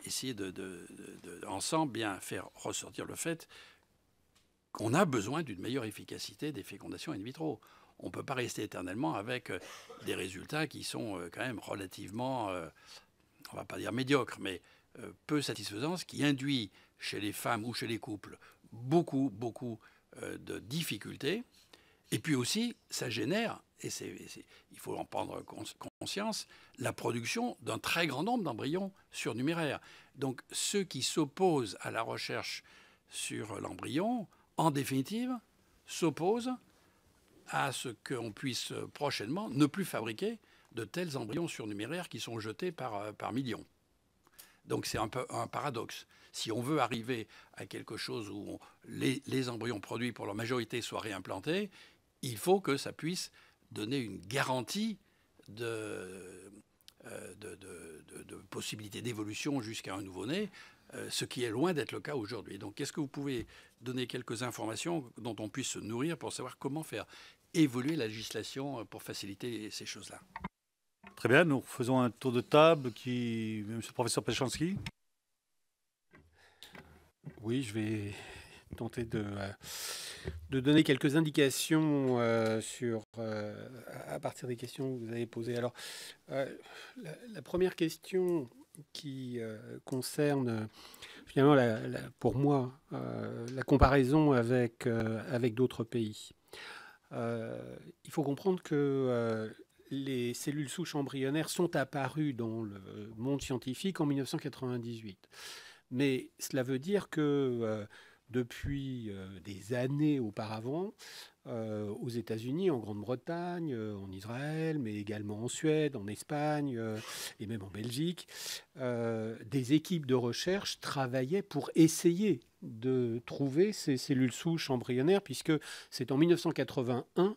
essayer de, ensemble bien faire ressortir le fait qu'on a besoin d'une meilleure efficacité des fécondations in vitro. On ne peut pas rester éternellement avec euh, des résultats qui sont euh, quand même relativement, on on va pas dire médiocres, mais peu satisfaisants, ce qui induit chez les femmes ou chez les couples beaucoup, beaucoup de difficultés. Et puis aussi, ça génère et il faut en prendre conscience, la production d'un très grand nombre d'embryons surnuméraires. Donc ceux qui s'opposent à la recherche sur l'embryon, en définitive, s'opposent à ce qu'on puisse prochainement ne plus fabriquer de tels embryons surnuméraires qui sont jetés par, euh, par millions. Donc c'est un peu un paradoxe. Si on veut arriver à quelque chose où les, les, embryons produits pour leur majorité soient réimplantés, il faut que ça puisse donner une garantie euh, de, possibilité d'évolution jusqu'à un nouveau-né, euh, ce qui est loin d'être le cas aujourd'hui. Donc, est-ce que vous pouvez donner quelques informations dont on puisse se nourrir pour savoir comment faire évoluer la législation euh, pour faciliter ces choses-là Très bien, nous faisons un tour de table qui... Monsieur le professeur Pachansky Oui, je vais tenter de, euh, de donner quelques indications euh, sur, euh, à partir des questions que vous avez posées. Alors, la, première question qui concerne finalement, pour moi, la comparaison avec, avec d'autres pays. il faut comprendre que les cellules souches embryonnaires sont apparues dans le monde scientifique en 1998. Mais cela veut dire que depuis euh, des années auparavant euh, aux États-Unis, en Grande-Bretagne, euh, en Israël, mais également en Suède, en Espagne et même en Belgique, des équipes de recherche travaillaient pour essayer de trouver ces cellules souches embryonnaires, puisque c'est en 1981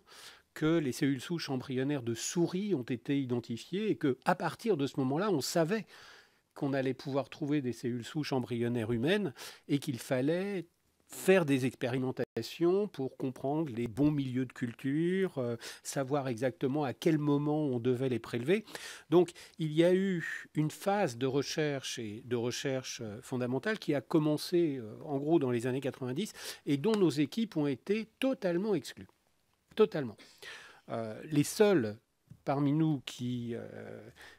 que les cellules souches embryonnaires de souris ont été identifiées et que à partir de ce moment-là, on savait qu'on allait pouvoir trouver des cellules souches embryonnaires humaines et qu'il fallait faire des expérimentations pour comprendre les bons milieux de culture, euh, savoir exactement à quel moment on devait les prélever. Donc il y a eu une phase de recherche et de recherche euh, fondamentale qui a commencé euh, en gros dans les années 90 et dont nos équipes ont été totalement exclues. Totalement. les seuls parmi nous qui euh,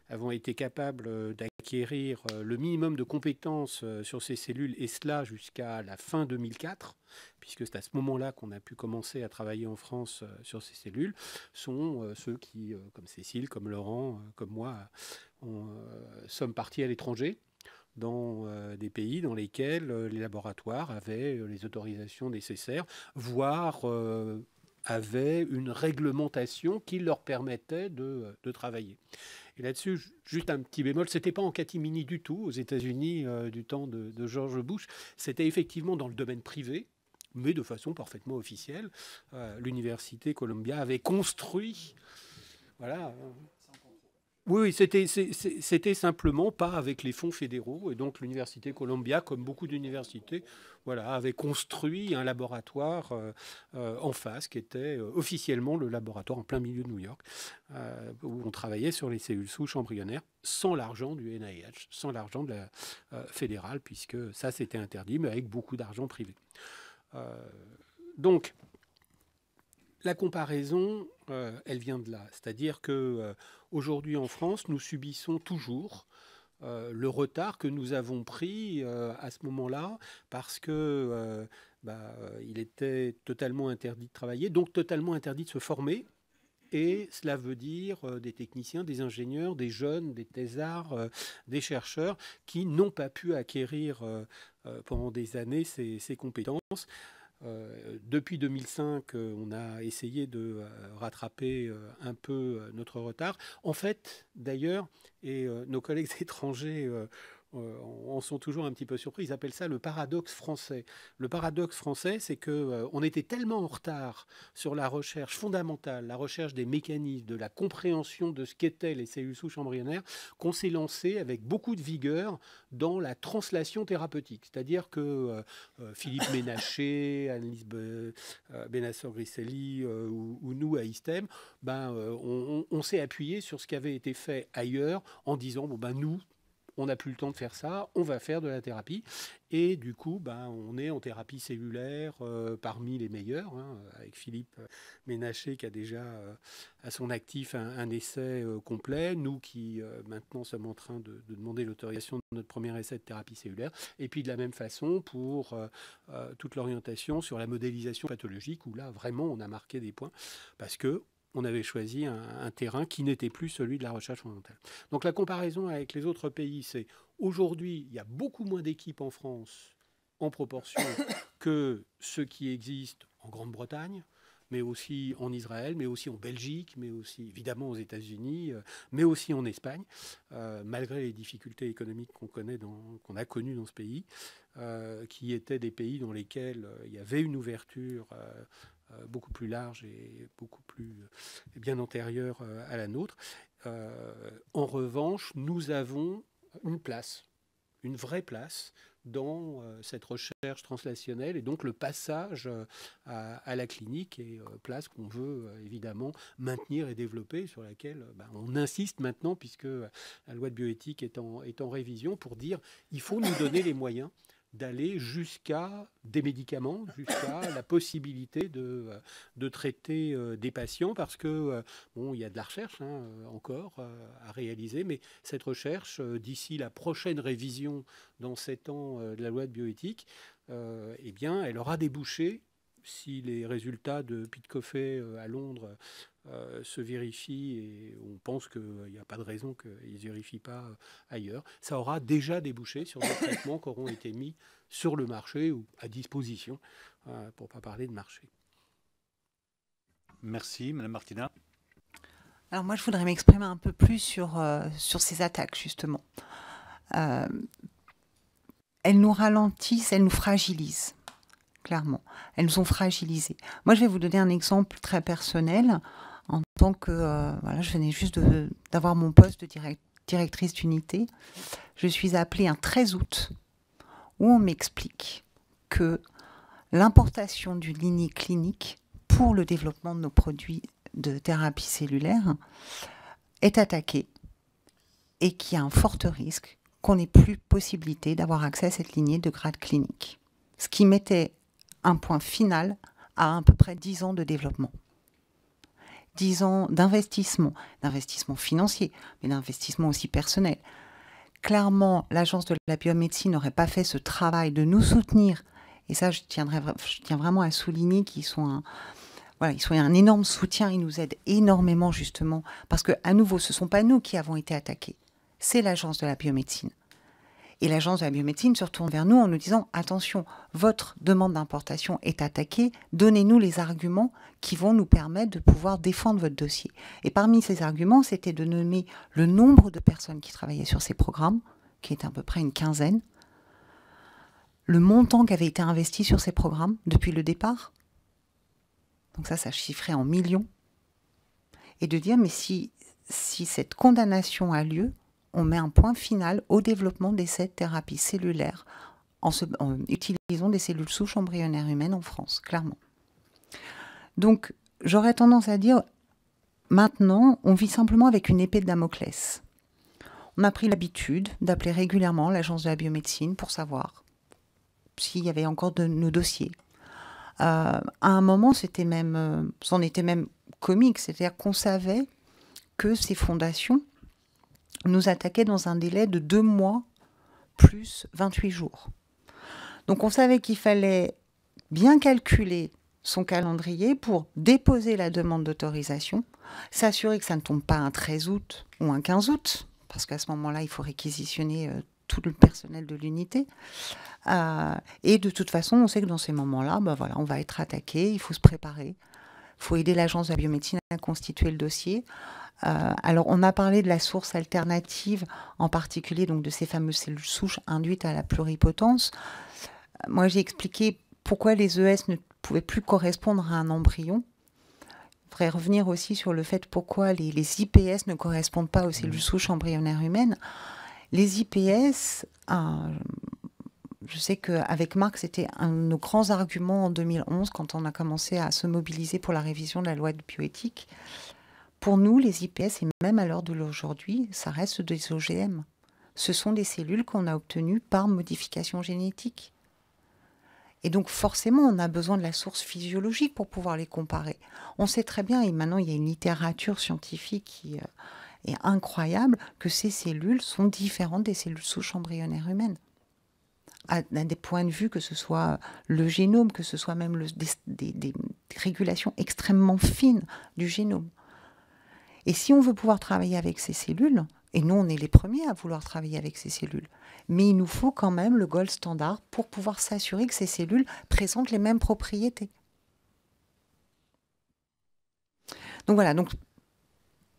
avons été capables euh, d'acquérir euh, le minimum de compétences sur ces cellules, et cela jusqu'à la fin 2004, puisque c'est à ce moment-là qu'on a pu commencer à travailler en France sur ces cellules, sont ceux qui, comme Cécile, comme Laurent, comme moi, sommes partis à l'étranger dans des pays dans lesquels les laboratoires avaient les autorisations nécessaires, voire avaient une réglementation qui leur permettait de, travailler. Et là-dessus, juste un petit bémol, c'était pas en catimini du tout aux États-Unis euh, du temps de, George Bush. C'était effectivement dans le domaine privé, mais de façon parfaitement officielle. Euh, l'université Columbia avait construit, voilà, oui, c'était simplement pas avec les fonds fédéraux. Et donc l'Université Columbia, comme beaucoup d'universités, voilà, avait construit un laboratoire euh, euh, en face qui était euh, officiellement le laboratoire en plein milieu de New York, où on travaillait sur les cellules souches embryonnaires sans l'argent du NIH, sans l'argent de la fédérale, puisque ça c'était interdit, mais avec beaucoup d'argent privé. donc la comparaison euh, elle vient de là. C'est-à-dire que euh, aujourd'hui en France, nous subissons toujours euh, le retard que nous avons pris à ce moment-là parce que bah, il était totalement interdit de travailler, donc totalement interdit de se former. Et cela veut dire des techniciens, des ingénieurs, des jeunes, des thésards, des chercheurs qui n'ont pas pu acquérir pendant des années ces compétences. Euh, depuis 2005, euh, on a essayé de euh, rattraper un peu notre retard. En fait, d'ailleurs, et nos collègues étrangers euh, on sont toujours un petit peu surpris. Ils appellent ça le paradoxe français. Le paradoxe français, c'est que euh, on était tellement en retard sur la recherche fondamentale, la recherche des mécanismes, de la compréhension de ce qu'étaient les cellules souches embryonnaires, qu'on s'est lancé avec beaucoup de vigueur dans la translation thérapeutique. C'est-à-dire que euh, Philippe Ménaché, Annelise Benassor-Grisselli ou, nous à ISTEM, ben, on, s'est appuyé sur ce qui avait été fait ailleurs en disant bon ben nous on n'a plus le temps de faire ça, on va faire de la thérapie. Et du coup, ben, on est en thérapie cellulaire euh, parmi les meilleurs, hein, avec Philippe euh, Ménaché qui a déjà euh, à son actif un, essai complet, nous qui maintenant sommes en train de, de demander l'autorisation de notre premier essai de thérapie cellulaire, et puis de la même façon pour toute l'orientation sur la modélisation pathologique, où là vraiment on a marqué des points, parce que on avait choisi un, terrain qui n'était plus celui de la recherche fondamentale. Donc la comparaison avec les autres pays, c'est aujourd'hui, il y a beaucoup moins d'équipes en France en proportion que ce qui existe en Grande-Bretagne, mais aussi en Israël, mais aussi en Belgique, mais aussi évidemment aux États-Unis, euh, mais aussi en Espagne, euh, malgré les difficultés économiques qu'on connaît, qu'on a connues dans ce pays, euh, qui étaient des pays dans lesquels il y avait une ouverture euh, beaucoup plus large et beaucoup plus euh, bien antérieure euh, à la nôtre. en revanche, nous avons une place, une vraie place dans cette recherche translationnelle et donc le passage à, la clinique et place qu'on veut évidemment maintenir et développer, sur laquelle bah, on insiste maintenant puisque la loi de bioéthique est en, est en révision pour dire il faut nous donner les moyens d'aller jusqu'à des médicaments, jusqu'à la possibilité de, euh, de traiter euh, des patients, parce que euh, bon, il y a de la recherche hein, encore à réaliser, mais cette recherche, d'ici la prochaine révision dans 7 ans de la loi de bioéthique, eh bien, elle aura débouché si les résultats de Pitcoffet à Londres euh, se vérifient et on pense qu'il n'y a pas de raison qu'ils ne vérifient pas euh, ailleurs. Ça aura déjà débouché sur des traitements qui auront été mis sur le marché ou à disposition, euh, pour ne pas parler de marché. Merci, Madame Martina. Alors moi, je voudrais m'exprimer un peu plus sur, sur ces attaques, justement. elles nous ralentissent, elles nous fragilisent, clairement. Elles nous ont fragilisés. Moi, je vais vous donner un exemple très personnel que euh, voilà, je venais juste d'avoir mon poste de directrice d'unité, je suis appelée un 13 août où on m'explique que l'importation du lignée clinique pour le développement de nos produits de thérapie cellulaire est attaquée et qu'il y a un fort risque qu'on n'ait plus possibilité d'avoir accès à cette lignée de grade clinique. Ce qui mettait un point final à à peu près 10 ans de développement dix ans d'investissement, d'investissement financier, mais d'investissement aussi personnel. Clairement, l'Agence de la biomédecine n'aurait pas fait ce travail de nous soutenir. Et ça, je, je tiens vraiment à souligner qu'ils sont un, voilà, ils sont un énorme soutien, ils nous aident énormément justement, parce que à nouveau, ce ne sont pas nous qui avons été attaqués, c'est l'Agence de la biomédecine. Et l'Agence de la biomédecine se retourne vers nous en nous disant attention, votre demande d'importation est attaquée, donnez-nous les arguments qui vont nous permettre de pouvoir défendre votre dossier. Et parmi ces arguments, c'était de nommer le nombre de personnes qui travaillaient sur ces programmes, qui est à peu près une quinzaine, le montant qui avait été investi sur ces programmes depuis le départ, donc ça, ça chiffrait en millions, et de dire mais si, si cette condamnation a lieu, on met un point final au développement des sept thérapies cellulaires en, utilisant des cellules souches embryonnaires humaines en France, clairement. Donc, j'aurais tendance à dire, maintenant, on vit simplement avec une épée de Damoclès. On a pris l'habitude d'appeler régulièrement l'agence de la biomédecine pour savoir s'il y avait encore de nos dossiers. Euh, à un moment, c'était même, euh, c'en était même comique, c'est-à-dire qu'on savait que ces fondations nous attaquait dans un délai de deux mois plus 28 jours. Donc on savait qu'il fallait bien calculer son calendrier pour déposer la demande d'autorisation, s'assurer que ça ne tombe pas un 13 août ou un 15 août, parce qu'à ce moment-là, il faut réquisitionner euh, tout le personnel de l'unité. Euh, et de toute façon, on sait que dans ces moments-là, bah voilà, on va être attaqué, il faut se préparer, il faut aider l'agence de la biomédecine à constituer le dossier, euh, alors, on a parlé de la source alternative, en particulier donc de ces fameuses cellules souches induites à la pluripotence. Moi, j'ai expliqué pourquoi les ES ne pouvaient plus correspondre à un embryon. Je faudrait revenir aussi sur le fait pourquoi les, IPS ne correspondent pas aux cellules mmh. souches embryonnaires humaines. Les IPS, euh, je sais qu'avec Marc, c'était un de nos grands arguments en 2011 quand on a commencé à se mobiliser pour la révision de la loi de bioéthique. Pour nous, les IPS, et même à l'heure de l'aujourd'hui, ça reste des OGM. Ce sont des cellules qu'on a obtenues par modification génétique. Et donc forcément, on a besoin de la source physiologique pour pouvoir les comparer. On sait très bien, et maintenant il y a une littérature scientifique qui euh, est incroyable, que ces cellules sont différentes des cellules souches embryonnaires humaines. À, des points de vue, que ce soit le génome, que ce soit même des régulations extrêmement fines du génome. Et si on veut pouvoir travailler avec ces cellules, et nous, on est les premiers à vouloir travailler avec ces cellules. Mais il nous faut quand même le gold standard pour pouvoir s'assurer que ces cellules présentent les mêmes propriétés. Donc voilà, donc,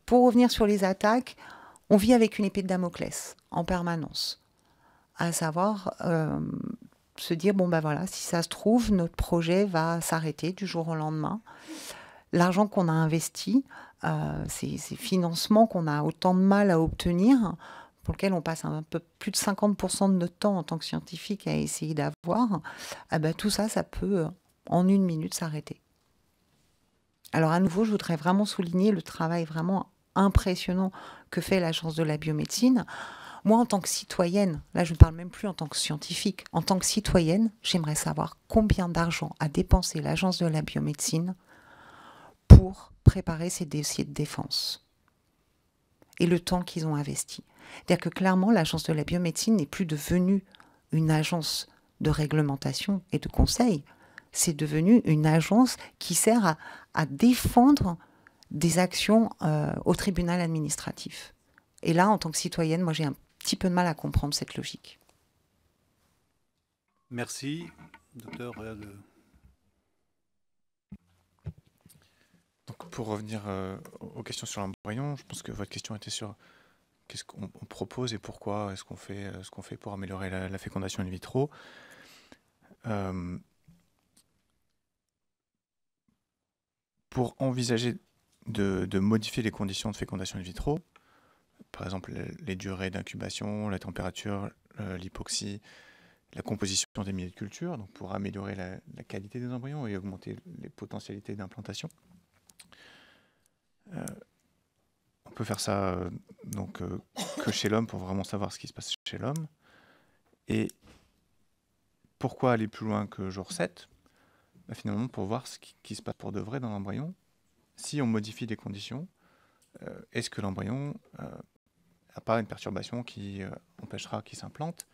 pour revenir sur les attaques, on vit avec une épée de Damoclès en permanence. À savoir euh, se dire, bon ben voilà, si ça se trouve, notre projet va s'arrêter du jour au lendemain l'argent qu'on a investi, euh, ces, financements qu'on a autant de mal à obtenir, pour lequel on passe un peu plus de 50% de notre temps en tant que scientifique à essayer d'avoir, eh ben, tout ça, ça peut en une minute s'arrêter. Alors à nouveau, je voudrais vraiment souligner le travail vraiment impressionnant que fait l'Agence de la biomédecine. Moi, en tant que citoyenne, là je ne parle même plus en tant que scientifique, en tant que citoyenne, j'aimerais savoir combien d'argent a dépensé l'Agence de la biomédecine pour préparer ces dossiers de défense et le temps qu'ils ont investi. C'est-à-dire que clairement, l'agence de la biomédecine n'est plus devenue une agence de réglementation et de conseil. C'est devenu une agence qui sert à, défendre des actions euh, au tribunal administratif. Et là, en tant que citoyenne, moi, j'ai un petit peu de mal à comprendre cette logique. Merci, docteur. pour revenir euh, aux questions sur l'embryon, je pense que votre question était sur qu'est-ce qu'on propose et pourquoi est-ce qu'on fait euh, ce qu'on fait pour améliorer la, fécondation in vitro. Euh, pour envisager de, modifier les conditions de fécondation in vitro, par exemple les durées d'incubation, la température, l'hypoxie, la composition des milieux de culture, donc pour améliorer la qualité des embryons et augmenter les potentialités d'implantation. Euh, on peut faire ça euh, donc euh, que chez l'homme pour vraiment savoir ce qui se passe chez l'homme. Et pourquoi aller plus loin que jour 7 bah, Finalement, pour voir ce qui, se passe pour de vrai dans l'embryon. Si on modifie des conditions, est-ce que l'embryon n'a pas une perturbation qui empêchera qu'il s'implante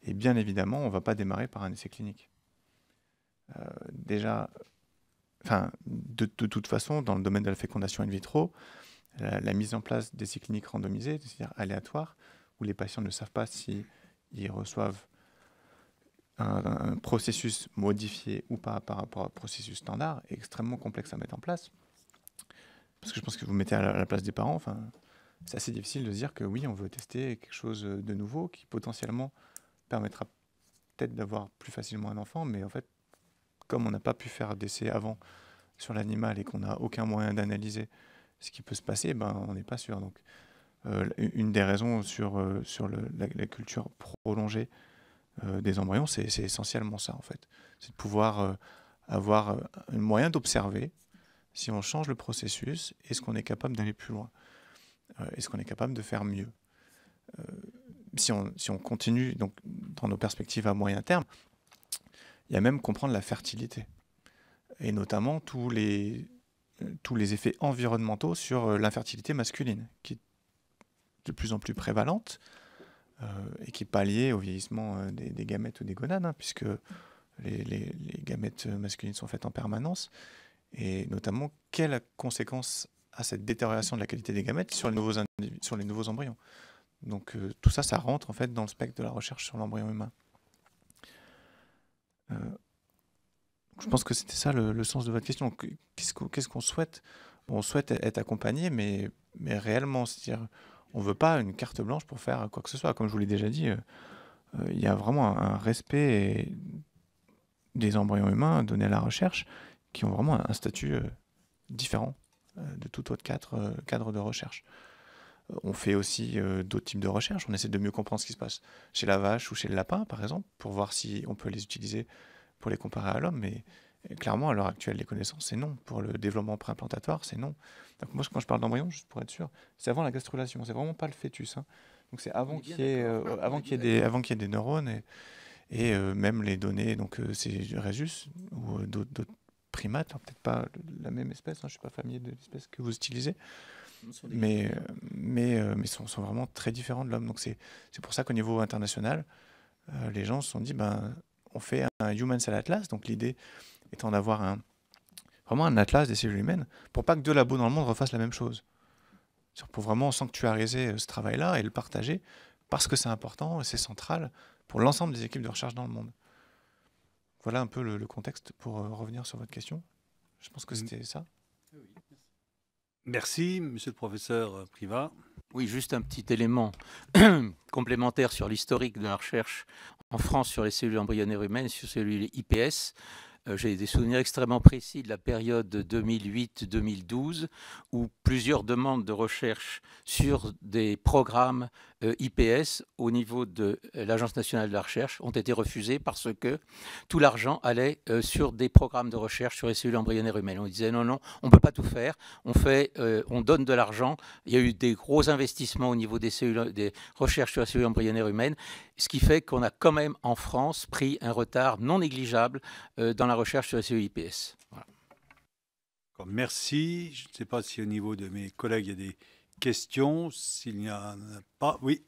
Et bien évidemment, on va pas démarrer par un essai clinique. déjà, enfin, de, toute façon, dans le domaine de la fécondation in vitro, la, mise en place des cliniques randomisées, c'est-à-dire aléatoires, où les patients ne savent pas s'ils ils reçoivent un, processus modifié ou pas par rapport à processus standard, est extrêmement complexe à mettre en place. Parce que je pense que vous mettez à la, place des parents, enfin, c'est assez difficile de se dire que oui, on veut tester quelque chose de nouveau qui potentiellement permettra peut-être d'avoir plus facilement un enfant, mais en fait, comme on n'a pas pu faire d'essai avant sur l'animal et qu'on n'a aucun moyen d'analyser ce qui peut se passer, ben, on n'est pas sûr. Donc, euh, une des raisons sur, euh, la, culture prolongée euh, des embryons, c'est essentiellement ça, en fait. C'est de pouvoir avoir un moyen d'observer si on change le processus, est-ce qu'on est capable d'aller plus loin Est-ce qu'on est capable de faire mieux si on, si on, continue donc, dans nos perspectives à moyen terme, il y a même comprendre la fertilité, et notamment tous les, tous les effets environnementaux sur euh, l'infertilité masculine, qui est de plus en plus prévalente, euh, et qui n'est pas liée au vieillissement euh, des, gamètes ou des gonades, hein, puisque les, gamètes masculines sont faites en permanence, et notamment quelles conséquence a cette détérioration de la qualité des gamètes sur les nouveaux, sur les nouveaux embryons. Donc tout ça, ça rentre en fait dans le spectre de la recherche sur l'embryon humain. Euh, je pense que c'était ça le, sens de votre question. Qu'est-ce qu'on souhaite On souhaite e-, être accompagné, mais, réellement, cest dire on ne veut pas une carte blanche pour faire quoi que ce soit. Comme je vous l'ai déjà dit, euh, euh, il y a vraiment un, respect des embryons humains donnés à la recherche qui ont vraiment un statut différent de tout autre cadre de recherche. Euh, on fait aussi euh, d'autres types de recherches. On essaie de mieux comprendre ce qui se passe chez la vache ou chez le lapin, par exemple, pour voir si on peut les utiliser pour les comparer à l'homme. Mais euh, clairement, à l'heure actuelle, les connaissances, c'est non. Pour le développement préimplantatoire, c'est non. Donc moi, quand je parle d'embryon, juste pour être sûr, c'est avant la gastrulation. C'est vraiment pas le fœtus. Hein. Donc c'est avant qu'il y, ait, ah, avant y, ait des neurones et, même les données. Donc c'est Rhesus ou d'autres primates, hein, peut-être pas la même espèce. je hein, je suis pas familier de l'espèce que vous utilisez mais, mais, euh, mais sont, vraiment très différents de l'homme. Donc c'est pour ça qu'au niveau international, euh, les gens se sont dit, ben, on fait un Human Cell Atlas, donc l'idée étant d'avoir un, vraiment un atlas des cellules humaines, pour pas que deux labos dans le monde refassent la même chose. Pour vraiment sanctuariser euh, ce travail-là et le partager, parce que c'est important et c'est central pour l'ensemble des équipes de recherche dans le monde. Voilà un peu le, contexte pour revenir sur votre question. Je pense que mm. c'était ça. Merci, monsieur le professeur euh, Privat. Oui, juste un petit élément complémentaire sur l'historique de la recherche en France sur les cellules embryonnaires humaines, sur cellules IPS. Euh, j'ai des souvenirs extrêmement précis de la période 2008-2012 où plusieurs demandes de recherche sur des programmes euh, IPS au niveau de euh, l'Agence nationale de la recherche ont été refusées parce que tout l'argent allait sur des programmes de recherche sur les cellules embryonnaires humaines. On disait non, non, on ne peut pas tout faire, on, fait, on donne de l'argent. Il y a eu des gros investissements au niveau des, cellules, des recherches sur les cellules embryonnaires humaines ce qui fait qu'on a quand même en France pris un retard non négligeable euh, dans la recherche sur les CEIPS. Voilà. Merci. Je ne sais pas si au niveau de mes collègues, il y a des questions. S'il n'y en a pas, oui.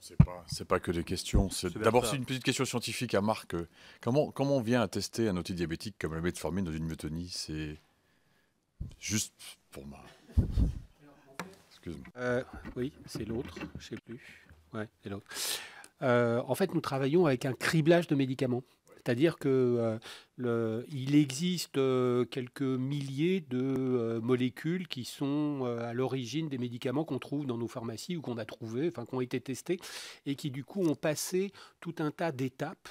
C'est pas, pas que des questions. D'abord, c'est une petite question scientifique à hein, Marc. Euh, comment, comment on vient à tester un diabétique comme la metformine dans une myotonie C'est juste pour moi. Euh, oui, c'est l'autre, je ne sais plus. Ouais, l'autre. Euh, en fait, nous travaillons avec un criblage de médicaments. C'est-à-dire que euh, il existe euh, quelques milliers de euh, molécules qui sont à l'origine des médicaments qu'on trouve dans nos pharmacies ou qu'on a trouvé, enfin qui ont été testés et qui du coup ont passé tout un tas d'étapes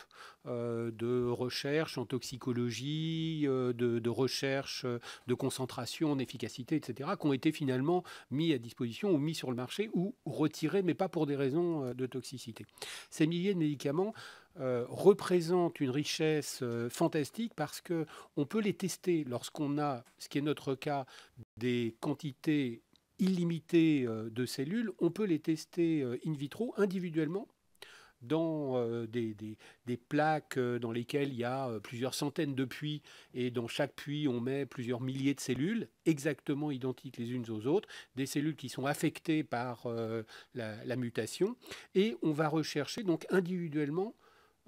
de recherche en toxicologie, de, recherche de concentration en efficacité, etc., qui ont été finalement mis à disposition ou mis sur le marché ou retirés, mais pas pour des raisons de toxicité. Ces milliers de médicaments euh, représentent une richesse euh, fantastique parce que on peut les tester lorsqu'on a, ce qui est notre cas, des quantités illimitées euh, de cellules. On peut les tester in vitro individuellement dans des, des, des, plaques dans lesquelles il y a plusieurs centaines de puits et dans chaque puits on met plusieurs milliers de cellules exactement identiques les unes aux autres, des cellules qui sont affectées par la, la mutation et on va rechercher donc individuellement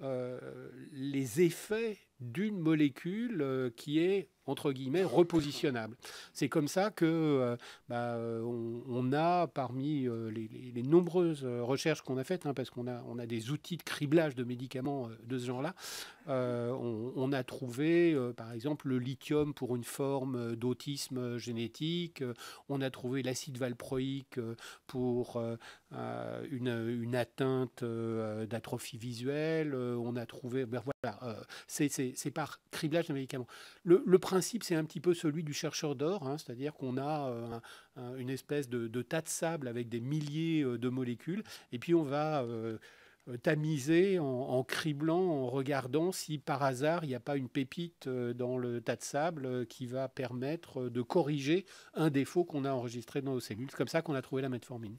euh, les effets d'une molécule euh, qui est entre guillemets repositionnable. C'est comme ça que euh, bah, euh, on, a parmi les, nombreuses recherches qu'on a faites, hein, parce qu'on a, on a des outils de criblage de médicaments de ce genre-là, on, a trouvé par exemple le lithium pour une forme d'autisme génétique, on a trouvé l'acide valproïque pour une, atteinte d'atrophie visuelle, on a trouvé... Ben voilà, c'est c'est par criblage d'un médicaments. Le, principe, c'est un petit peu celui du chercheur d'or, hein, c'est-à-dire qu'on a euh, une espèce de, tas de sable avec des milliers euh, de molécules, et puis on va euh, tamiser en, en, criblant, en regardant si par hasard il n'y a pas une pépite dans le tas de sable qui va permettre de corriger un défaut qu'on a enregistré dans nos cellules. C'est comme ça qu'on a trouvé la metformine.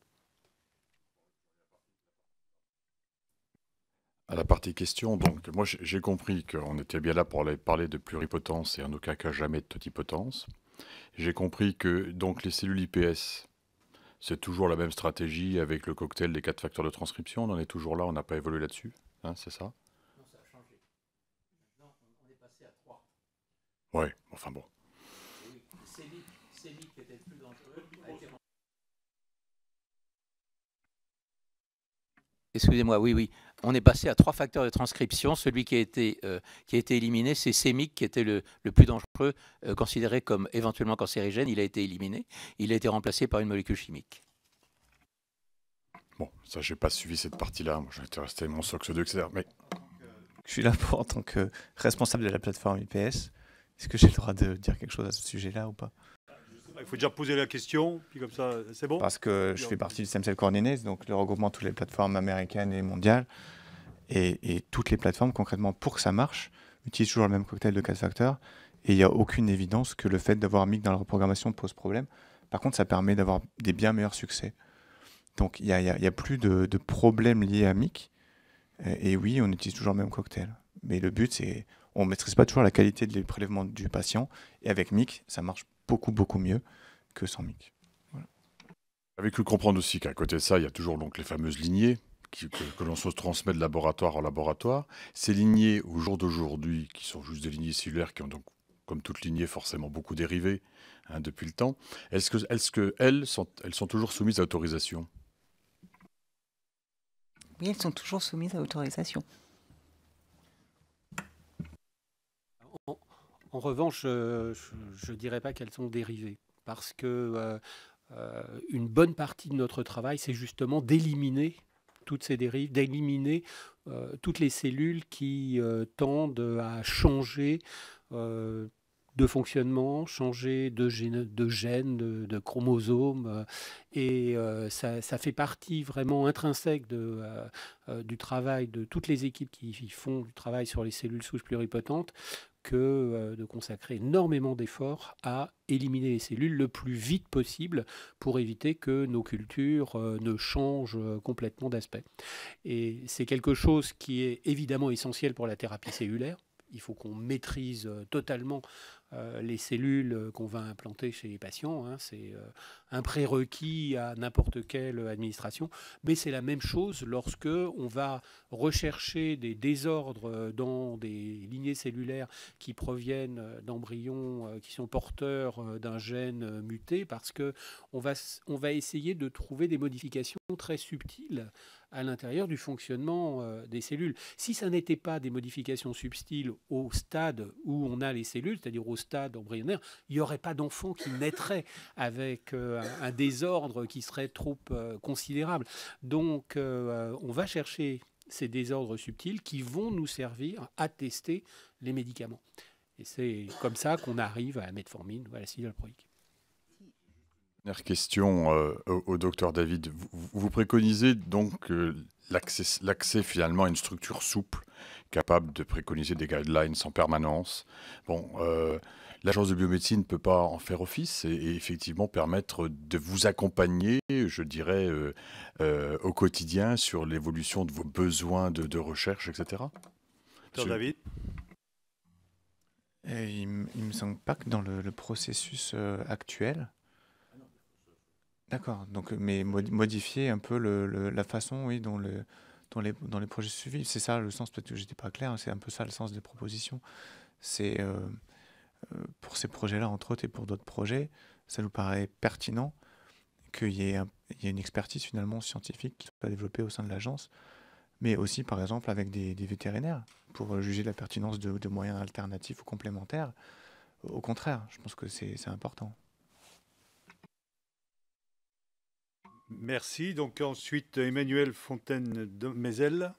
à la partie question. Donc, moi, j'ai compris qu'on était bien là pour parler de pluripotence et en aucun cas jamais de totipotence. J'ai compris que donc les cellules IPS, c'est toujours la même stratégie avec le cocktail des quatre facteurs de transcription. On en est toujours là, on n'a pas évolué là-dessus. Hein, c'est ça Non, ça a changé. on est passé à trois. Ouais, enfin bon. plus Excusez-moi, oui, oui on est passé à trois facteurs de transcription. Celui qui a été, euh, qui a été éliminé, c'est sémique, qui était le, plus dangereux, euh, considéré comme éventuellement cancérigène. Il a été éliminé. Il a été remplacé par une molécule chimique. Bon, ça, j'ai pas suivi cette partie-là. Moi, j'étais resté mon SOX 2, etc. Mais... Je suis là pour, en tant que responsable de la plateforme IPS. Est-ce que j'ai le droit de dire quelque chose à ce sujet-là ou pas il faut déjà poser la question, puis comme ça, c'est bon. Parce que je fais partie du SEMCEL Coordinates, donc le regroupement de toutes les plateformes américaines et mondiales. Et, toutes les plateformes, concrètement, pour que ça marche, utilisent toujours le même cocktail de 4 facteurs. Et il n'y a aucune évidence que le fait d'avoir Mic dans la reprogrammation pose problème. Par contre, ça permet d'avoir des bien meilleurs succès. Donc, il n'y a, plus de, problèmes liés à MIC. Et, oui, on utilise toujours le même cocktail. Mais le but, c'est on ne maîtrise pas toujours la qualité des prélèvements du patient. Et avec MIC, ça marche beaucoup, beaucoup mieux que sans mic. Voilà. Avec le comprendre aussi qu'à côté de ça, il y a toujours donc les fameuses lignées que, l'on se transmet de laboratoire en laboratoire. Ces lignées, au jour d'aujourd'hui, qui sont juste des lignées cellulaires qui ont donc, comme toute lignée, forcément beaucoup dérivé hein, depuis le temps, est-ce que, est que elles, sont, elles sont toujours soumises à autorisation oui, elles sont toujours soumises à autorisation. En revanche, euh, je ne dirais pas qu'elles sont dérivées, parce que euh, euh, une bonne partie de notre travail, c'est justement d'éliminer toutes ces dérives, d'éliminer toutes les cellules qui tendent à changer de fonctionnement, changer de, de gènes, de, chromosomes. et ça, fait partie vraiment intrinsèque du travail de toutes les équipes qui font du travail sur les cellules souches pluripotentes, que euh, de consacrer énormément d'efforts à éliminer les cellules le plus vite possible pour éviter que nos cultures euh, ne changent euh, complètement d'aspect. Et c'est quelque chose qui est évidemment essentiel pour la thérapie cellulaire. Il faut qu'on maîtrise totalement euh, les cellules qu'on va implanter chez les patients. Hein, c'est euh, un prérequis à n'importe quelle administration. Mais c'est la même chose lorsque on va rechercher des désordres euh, dans des lignées cellulaires qui proviennent d'embryons qui sont porteurs d'un gène muté, parce que va, on va essayer de trouver des modifications très subtiles à l'intérieur du fonctionnement euh, des cellules. Si ça n'était pas des modifications subtiles au stade où on a les cellules, c'est-à-dire au stade embryonnaire, il n'y aurait pas d'enfants qui naîtrait avec euh, un, désordre qui serait trop euh, considérable. Donc on va chercher ces désordres subtils qui vont nous servir à tester les médicaments. Et c'est comme ça qu'on arrive à la metformine ou à la alproïque. Dernière question euh, au, docteur David. Vous, préconisez donc euh, l'accès finalement à une structure souple, capable de préconiser des guidelines en permanence. Bon, euh, l'agence de biomédecine ne peut pas en faire office et, effectivement permettre de vous accompagner, je dirais, au quotidien sur l'évolution de vos besoins de, recherche, etc. Docteur David il, ne me semble pas que dans le processus actuel, D'accord, donc euh, mais modifier un peu le, la façon oui, dont, les, projets suivis. C'est ça le sens, peut-être que j'étais pas clair, hein, c'est un peu ça le sens des propositions. C'est euh, euh, pour ces projets-là, entre autres, et pour d'autres projets, ça nous paraît pertinent qu'il y, ait une expertise finalement scientifique qui soit développée au sein de l'agence, mais aussi par exemple avec des, vétérinaires pour juger la pertinence de, moyens alternatifs ou complémentaires. Au contraire, je pense que c'est important. Merci. Donc ensuite, Emmanuel Fontaine de Mézel.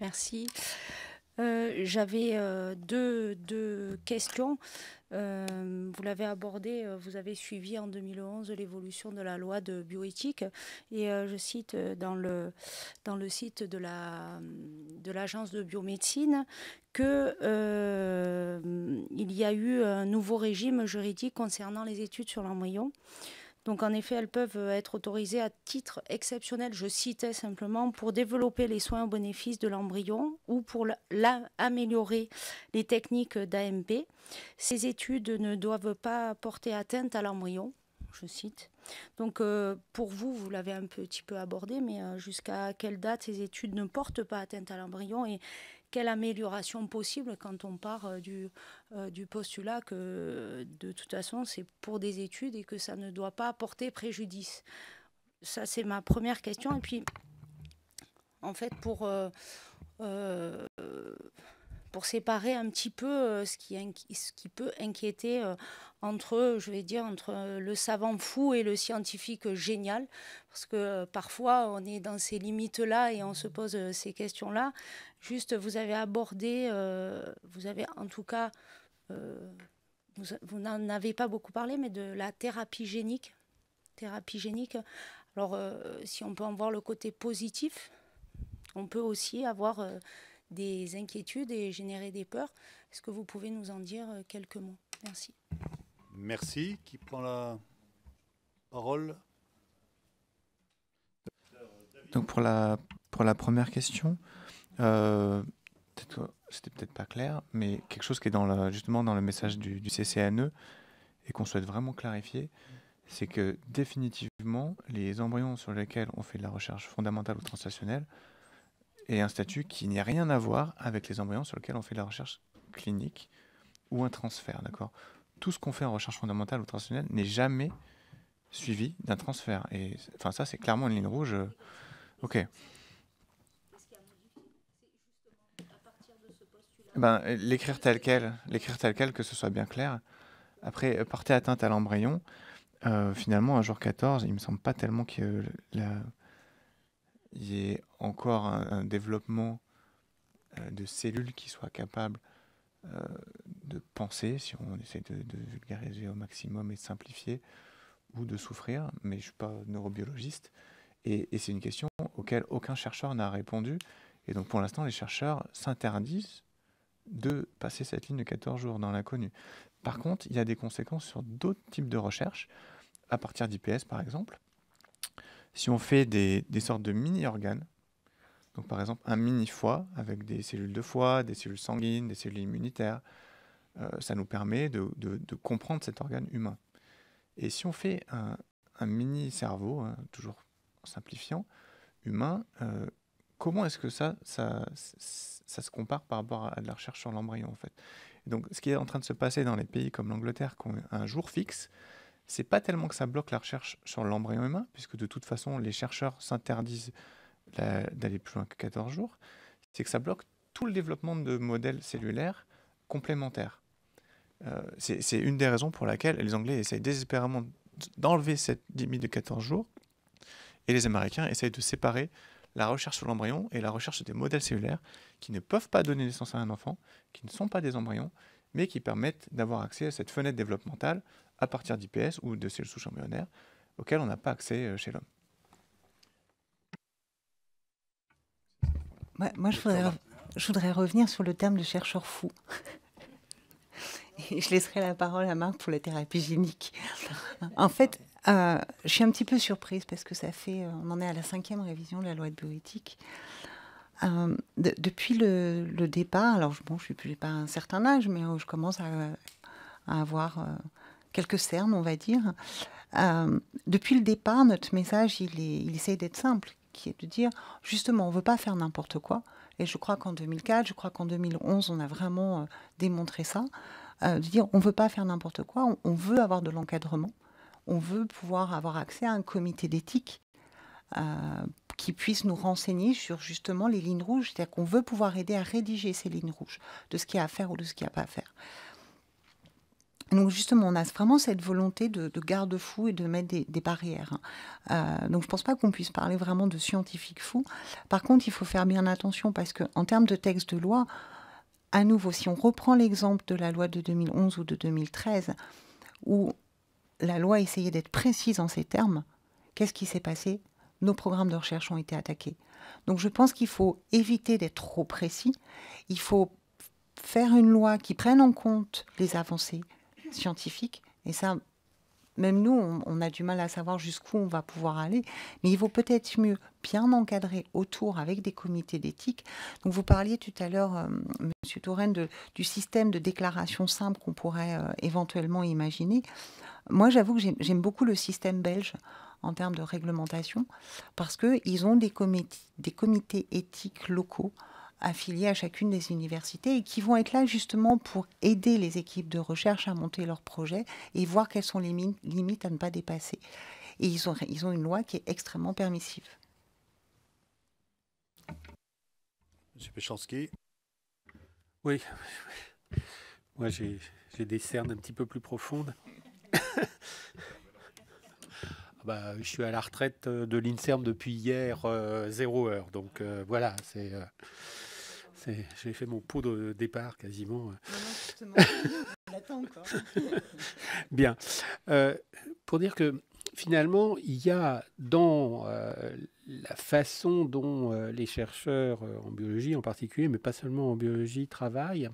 Merci. Euh, j'avais euh, deux, questions. Euh, vous l'avez abordé, euh, vous avez suivi en 2011 l'évolution de la loi de bioéthique. Et euh, je cite dans le, dans le site de l'agence la, de, de biomédecine qu'il euh, y a eu un nouveau régime juridique concernant les études sur l'embryon. Donc en effet, elles peuvent euh, être autorisées à titre exceptionnel, je citais simplement, pour développer les soins au bénéfice de l'embryon ou pour améliorer les techniques d'AMP. Ces études ne doivent pas porter atteinte à l'embryon, je cite. Donc euh, pour vous, vous l'avez un petit peu abordé, mais euh, jusqu'à quelle date ces études ne portent pas atteinte à l'embryon et quelle amélioration possible quand on part euh, du, euh, du postulat que de toute façon c'est pour des études et que ça ne doit pas porter préjudice Ça, c'est ma première question. Et puis, en fait, pour, euh, pour séparer un petit peu ce qui, ce qui peut inquiéter entre, je vais dire, entre le savant fou et le scientifique génial, parce que parfois on est dans ces limites-là et on se pose ces questions-là. Juste, vous avez abordé, euh, vous avez en tout cas, euh, vous, n'en avez pas beaucoup parlé, mais de la thérapie génique. Thérapie génique. Alors, euh, si on peut en voir le côté positif, on peut aussi avoir des inquiétudes et générer des peurs. Est-ce que vous pouvez nous en dire quelques mots Merci. Merci. Qui prend la parole donc pour la, pour la première question, euh, c'était peut-être pas clair, mais quelque chose qui est dans justement dans le message du, du CCNE et qu'on souhaite vraiment clarifier, c'est que définitivement, les embryons sur lesquels on fait de la recherche fondamentale ou translationnelle est un statut qui n'a rien à voir avec les embryons sur lesquels on fait de la recherche clinique ou un transfert, d'accord Tout ce qu'on fait en recherche fondamentale ou translationnelle n'est jamais suivi d'un transfert. Et enfin, ça, c'est clairement une ligne rouge. Euh, ok. Ben, euh, l'écrire tel quel, l'écrire tel quel, que ce soit bien clair. Après, euh, porter atteinte à l'embryon, euh, finalement, un jour 14, il me semble pas tellement qu'il y ait encore un, développement de cellules qui soient capables de penser, si on essaie de, vulgariser au maximum et de simplifier, ou de souffrir, mais je suis pas neurobiologiste. Et, et c'est une question auquel aucun chercheur n'a répondu. Et donc pour l'instant, les chercheurs s'interdisent de passer cette ligne de 14 jours dans l'inconnu. Par contre, il y a des conséquences sur d'autres types de recherches, à partir d'IPS par exemple. Si on fait des, sortes de mini-organes, donc par exemple un mini-foie avec des cellules de foie, des cellules sanguines, des cellules immunitaires, euh, ça nous permet de, comprendre cet organe humain. Et si on fait un, mini-cerveau, hein, toujours simplifiant, humain, euh, comment est-ce que ça, ça, se compare par rapport à de la recherche sur l'embryon en fait Donc, ce qui est en train de se passer dans les pays comme l'Angleterre, qui ont un jour fixe, c'est pas tellement que ça bloque la recherche sur l'embryon humain, puisque de toute façon, les chercheurs s'interdisent d'aller plus loin que 14 jours, c'est que ça bloque tout le développement de modèles cellulaires complémentaires. Euh, c'est une des raisons pour laquelle les Anglais essayent désespérément d'enlever cette limite de 14 jours, et les Américains essayent de séparer la recherche sur l'embryon et la recherche des modèles cellulaires qui ne peuvent pas donner naissance à un enfant, qui ne sont pas des embryons, mais qui permettent d'avoir accès à cette fenêtre développementale à partir d'IPS ou de cellules souches embryonnaires auxquelles on n'a pas accès euh, chez l'homme. moi, je voudrais, revenir sur le terme de chercheur fou. je laisserai la parole à Marc pour la thérapie génique. En fait, euh, je suis un petit peu surprise parce que ça fait, euh, on en est à la cinquième révision de la loi de bioéthique. Euh, depuis le, départ, alors bon, je n'ai pas un certain âge, mais je commence à, avoir quelques cernes, on va dire. depuis le départ, notre message, il, est, d'être simple, qui est de dire justement, on ne veut pas faire n'importe quoi. Et je crois qu'en 2004, je crois qu'en 2011, on a vraiment démontré ça, de dire on ne veut pas faire n'importe quoi, on, veut avoir de l'encadrement on veut pouvoir avoir accès à un comité d'éthique euh, qui puisse nous renseigner sur justement les lignes rouges. C'est-à-dire qu'on veut pouvoir aider à rédiger ces lignes rouges de ce qu'il y a à faire ou de ce qu'il n'y a pas à faire. Donc justement, on a vraiment cette volonté de, garde-fou et de mettre des, barrières. Hein. Euh, donc je ne pense pas qu'on puisse parler vraiment de scientifiques fou. Par contre, il faut faire bien attention parce qu'en termes de texte de loi, à nouveau, si on reprend l'exemple de la loi de 2011 ou de 2013, où la loi essayait d'être précise en ces termes. Qu'est-ce qui s'est passé Nos programmes de recherche ont été attaqués. Donc je pense qu'il faut éviter d'être trop précis. Il faut faire une loi qui prenne en compte les avancées scientifiques. Et ça, même nous, on, a du mal à savoir jusqu'où on va pouvoir aller. Mais il vaut peut-être mieux bien encadrer autour avec des comités d'éthique. Donc vous parliez tout à l'heure, euh, Monsieur Touraine, du système de déclaration simple qu'on pourrait euh, éventuellement imaginer. Moi, j'avoue que j'aime beaucoup le système belge en termes de réglementation parce qu'ils ont des comités éthiques locaux affiliés à chacune des universités et qui vont être là justement pour aider les équipes de recherche à monter leurs projets et voir quelles sont les limites à ne pas dépasser. Et ils ont, ils ont une loi qui est extrêmement permissive. Monsieur Péchanski. Oui, moi j'ai des cernes un petit peu plus profondes. Bah, je suis à la retraite euh, de l'INSERM depuis hier, euh, zéro heure. Donc euh, voilà, c'est. J'ai fait mon pot de départ quasiment. Euh. Non, encore. Bien. Euh, pour dire que finalement, il y a dans euh, la façon dont les chercheurs en biologie en particulier, mais pas seulement en biologie, travaillent,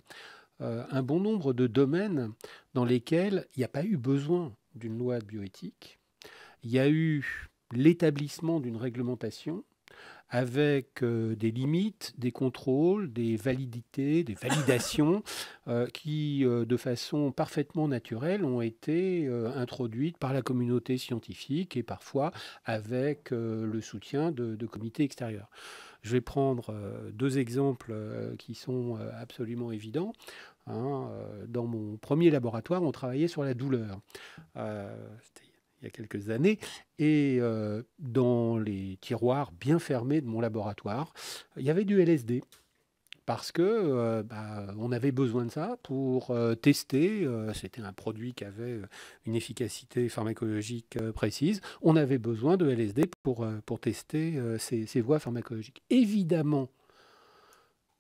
un bon nombre de domaines dans lesquels il n'y a pas eu besoin d'une loi de bioéthique. Il y a eu l'établissement d'une réglementation avec euh, des limites, des contrôles, des validités, des validations euh, qui, euh, de façon parfaitement naturelle, ont été introduites par la communauté scientifique et parfois avec le soutien de, comités extérieurs. Je vais prendre deux exemples qui sont absolument évidents. Hein, dans mon premier laboratoire, on travaillait sur la douleur. C'était il y a quelques années, et euh, dans les tiroirs bien fermés de mon laboratoire, il y avait du LSD. Parce que euh, bah, on avait besoin de ça pour euh, tester. C'était un produit qui avait une efficacité pharmacologique précise. On avait besoin de LSD pour, pour tester ces, ces voies pharmacologiques. Évidemment,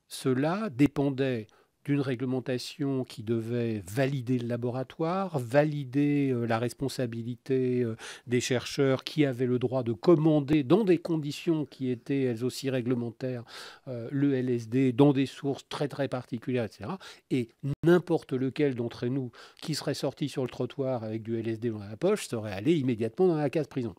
cela dépendait d'une réglementation qui devait valider le laboratoire, valider euh, la responsabilité euh, des chercheurs qui avaient le droit de commander dans des conditions qui étaient elles aussi réglementaires euh, le LSD, dans des sources très très particulières, etc. Et n'importe lequel d'entre nous qui serait sorti sur le trottoir avec du LSD dans la poche serait allé immédiatement dans la case prison.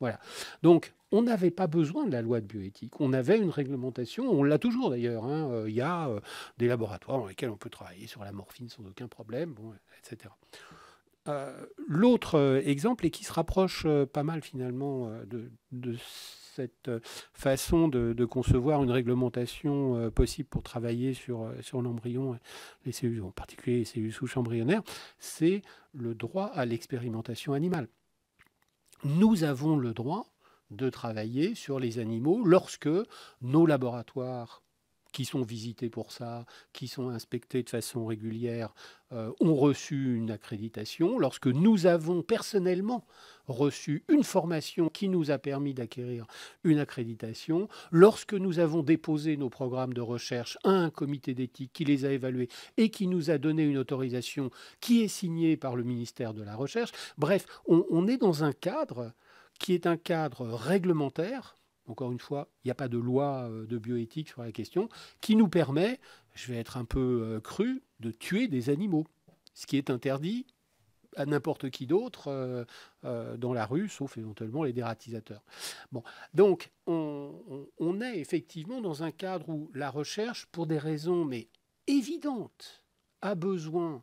Voilà. Donc, on n'avait pas besoin de la loi de bioéthique. On avait une réglementation, on l'a toujours d'ailleurs. Hein, euh, il y a euh, des laboratoires dans lesquels on peut travailler sur la morphine sans aucun problème, etc. Euh, l'autre exemple, et qui se rapproche pas mal finalement de, cette façon de, concevoir une réglementation possible pour travailler sur, sur l'embryon, les cellules, en particulier les cellules souches embryonnaires, c'est le droit à l'expérimentation animale nous avons le droit de travailler sur les animaux lorsque nos laboratoires qui sont visités pour ça, qui sont inspectés de façon régulière, euh, ont reçu une accréditation. Lorsque nous avons personnellement reçu une formation qui nous a permis d'acquérir une accréditation, lorsque nous avons déposé nos programmes de recherche à un comité d'éthique qui les a évalués et qui nous a donné une autorisation qui est signée par le ministère de la Recherche, bref, on est dans un cadre qui est un cadre réglementaire encore une fois, il n'y a pas de loi euh, de bioéthique sur la question, qui nous permet, je vais être un peu euh, cru, de tuer des animaux, ce qui est interdit à n'importe qui d'autre euh, dans la rue, sauf éventuellement les dératisateurs. Bon, donc on, on, est effectivement dans un cadre où la recherche, pour des raisons mais évidentes, a besoin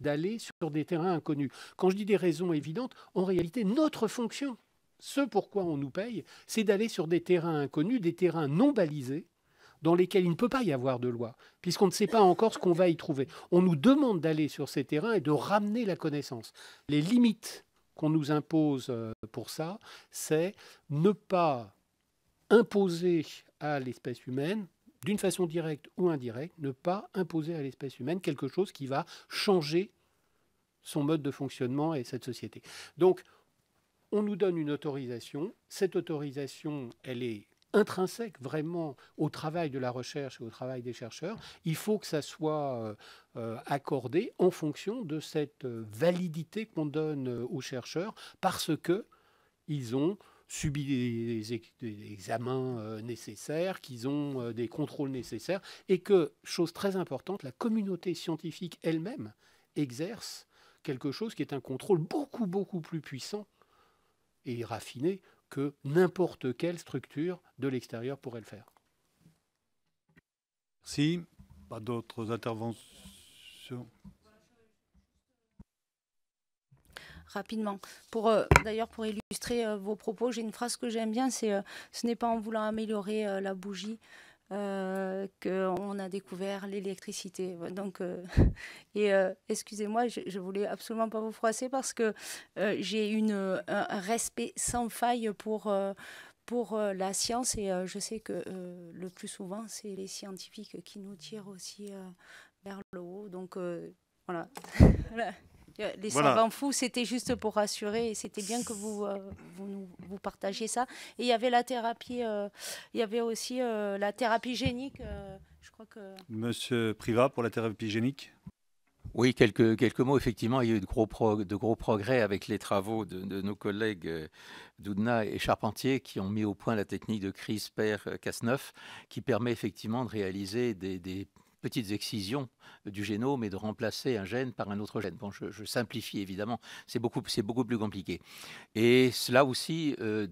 d'aller sur des terrains inconnus. Quand je dis des raisons évidentes, en réalité, notre fonction, ce pourquoi on nous paye, c'est d'aller sur des terrains inconnus, des terrains non balisés, dans lesquels il ne peut pas y avoir de loi, puisqu'on ne sait pas encore ce qu'on va y trouver. On nous demande d'aller sur ces terrains et de ramener la connaissance. Les limites qu'on nous impose euh, pour ça, c'est ne pas imposer à l'espèce humaine, d'une façon directe ou indirecte, ne pas imposer à l'espèce humaine quelque chose qui va changer son mode de fonctionnement et cette société. Donc, on nous donne une autorisation. Cette autorisation, elle est intrinsèque vraiment au travail de la recherche et au travail des chercheurs. Il faut que ça soit euh, euh, accordé en fonction de cette euh, validité qu'on donne aux chercheurs parce que ils ont subi des, examens nécessaires, qu'ils ont des contrôles nécessaires, et que, chose très importante, la communauté scientifique elle-même exerce quelque chose qui est un contrôle beaucoup, beaucoup plus puissant et raffiné que n'importe quelle structure de l'extérieur pourrait le faire. Merci. Pas d'autres interventions rapidement. Pour euh, d'ailleurs pour illustrer euh, vos propos, j'ai une phrase que j'aime bien, c'est euh, ce n'est pas en voulant améliorer la bougie euh, qu'on a découvert l'électricité. Donc, euh, et euh, excusez-moi, je, voulais absolument pas vous froisser parce que j'ai une un respect sans faille pour pour la science et je sais que le plus souvent c'est les scientifiques qui nous tirent aussi vers le haut. Donc voilà. Euh, les savants fous, c'était juste pour rassurer. Et c'était bien que vous, euh, vous, partagiez ça. Et il y avait la thérapie, euh, il y avait aussi la thérapie génique. je crois que... Monsieur Privat pour la thérapie génique oui, quelques, quelques mots. Effectivement, il y a eu de gros, progrès, de gros progrès avec les travaux de, nos collègues Doudna et Charpentier qui ont mis au point la technique de CRISPR-Cas9 qui permet effectivement de réaliser des petites excisions du génome et de remplacer un gène par un autre gène. Bon, je, simplifie évidemment, c'est beaucoup, beaucoup plus compliqué. Et cela aussi euh,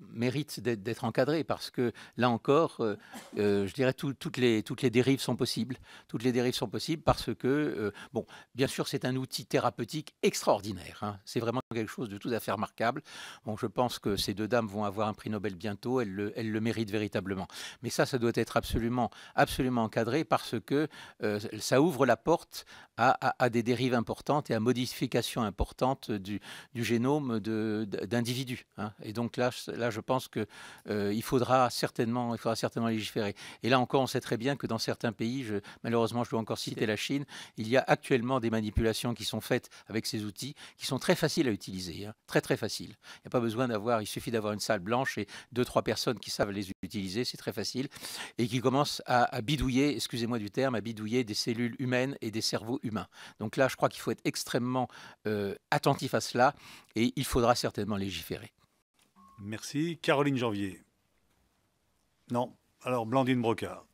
mérite d'être encadré parce que là encore, euh, euh, je dirais toutes, les, toutes les dérives sont possibles. Toutes les dérives sont possibles parce que, bon, bien sûr, c'est un outil thérapeutique extraordinaire. Hein. C'est vraiment quelque chose de tout à fait remarquable. Bon, je pense que ces deux dames vont avoir un prix Nobel bientôt, elles le, le méritent véritablement. Mais ça, ça doit être absolument, absolument encadré parce que que euh, ça ouvre la porte à, des dérives importantes et à modifications importantes du, du génome d'individus. Hein. Et donc là, là, je pense que euh, il faudra certainement, il faudra certainement légiférer. Et là encore, on sait très bien que dans certains pays, je, malheureusement, je dois encore citer la Chine, il y a actuellement des manipulations qui sont faites avec ces outils, qui sont très faciles à utiliser, hein. très très faciles. Il n'y a pas besoin d'avoir, il suffit d'avoir une salle blanche et deux trois personnes qui savent les utiliser, c'est très facile, et qui commencent à, bidouiller, excusez-moi du terme, à bidouiller des cellules humaines et des cerveaux humains. Donc là, je crois qu'il faut être extrêmement euh, attentif à cela et il faudra certainement légiférer. Merci. Caroline Janvier. Non. Alors, Blandine Brocard.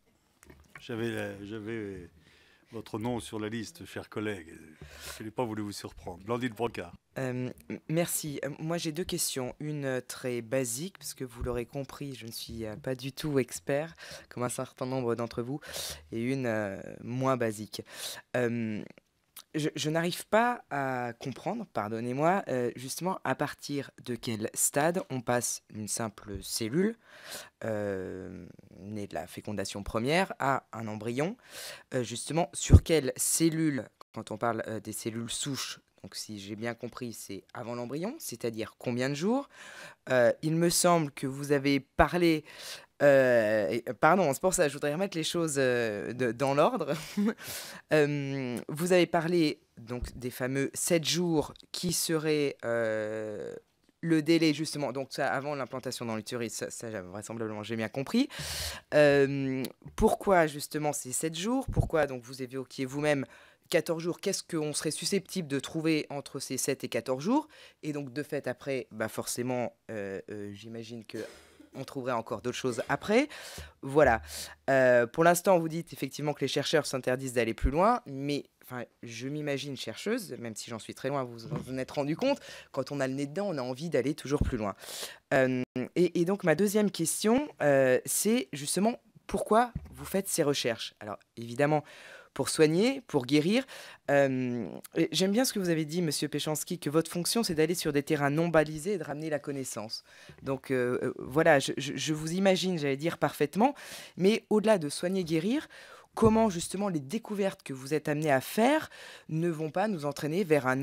J'avais votre nom sur la liste, cher collègue. Je n'ai pas voulu vous surprendre. Blandine Brocard. Euh, merci. Euh, moi, j'ai deux questions. Une euh, très basique, parce que vous l'aurez compris, je ne suis pas du tout expert, comme un certain nombre d'entre vous, et une moins basique je, n'arrive pas à comprendre, pardonnez-moi, euh, justement à partir de quel stade on passe d'une simple cellule euh, née de la fécondation première à un embryon. Euh, justement, sur quelle cellule, quand on parle des cellules souches, donc si j'ai bien compris, c'est avant l'embryon, c'est-à-dire combien de jours. il me semble que vous avez parlé euh, pardon, c'est pour ça, je voudrais remettre les choses euh, dans l'ordre. Euh, vous avez parlé donc des fameux 7 jours qui seraient le délai justement, donc ça avant l'implantation dans l'utérus, ça, ça vraisemblablement j'ai bien compris. pourquoi justement ces 7 jours Pourquoi donc vous évoquiez vous-même 14 jours, qu'est-ce qu'on serait susceptible de trouver entre ces 7 et 14 jours Et donc de fait après, bah forcément, j'imagine que on trouverait encore d'autres choses après. Voilà. Euh, pour l'instant, vous dites effectivement que les chercheurs s'interdisent d'aller plus loin, mais enfin, je m'imagine chercheuse, même si j'en suis très loin, vous vous en êtes rendu compte, quand on a le nez dedans, on a envie d'aller toujours plus loin. Euh, et, donc ma deuxième question, euh, c'est justement pourquoi vous faites ces recherches Alors évidemment, pour soigner, pour guérir. Euh, j'aime bien ce que vous avez dit, Monsieur Péchanski, que votre fonction, c'est d'aller sur des terrains non balisés et de ramener la connaissance. Donc euh, euh, voilà, je vous imagine, j'allais dire parfaitement, mais au-delà de soigner, guérir, comment justement les découvertes que vous êtes amené à faire ne vont pas nous entraîner vers un,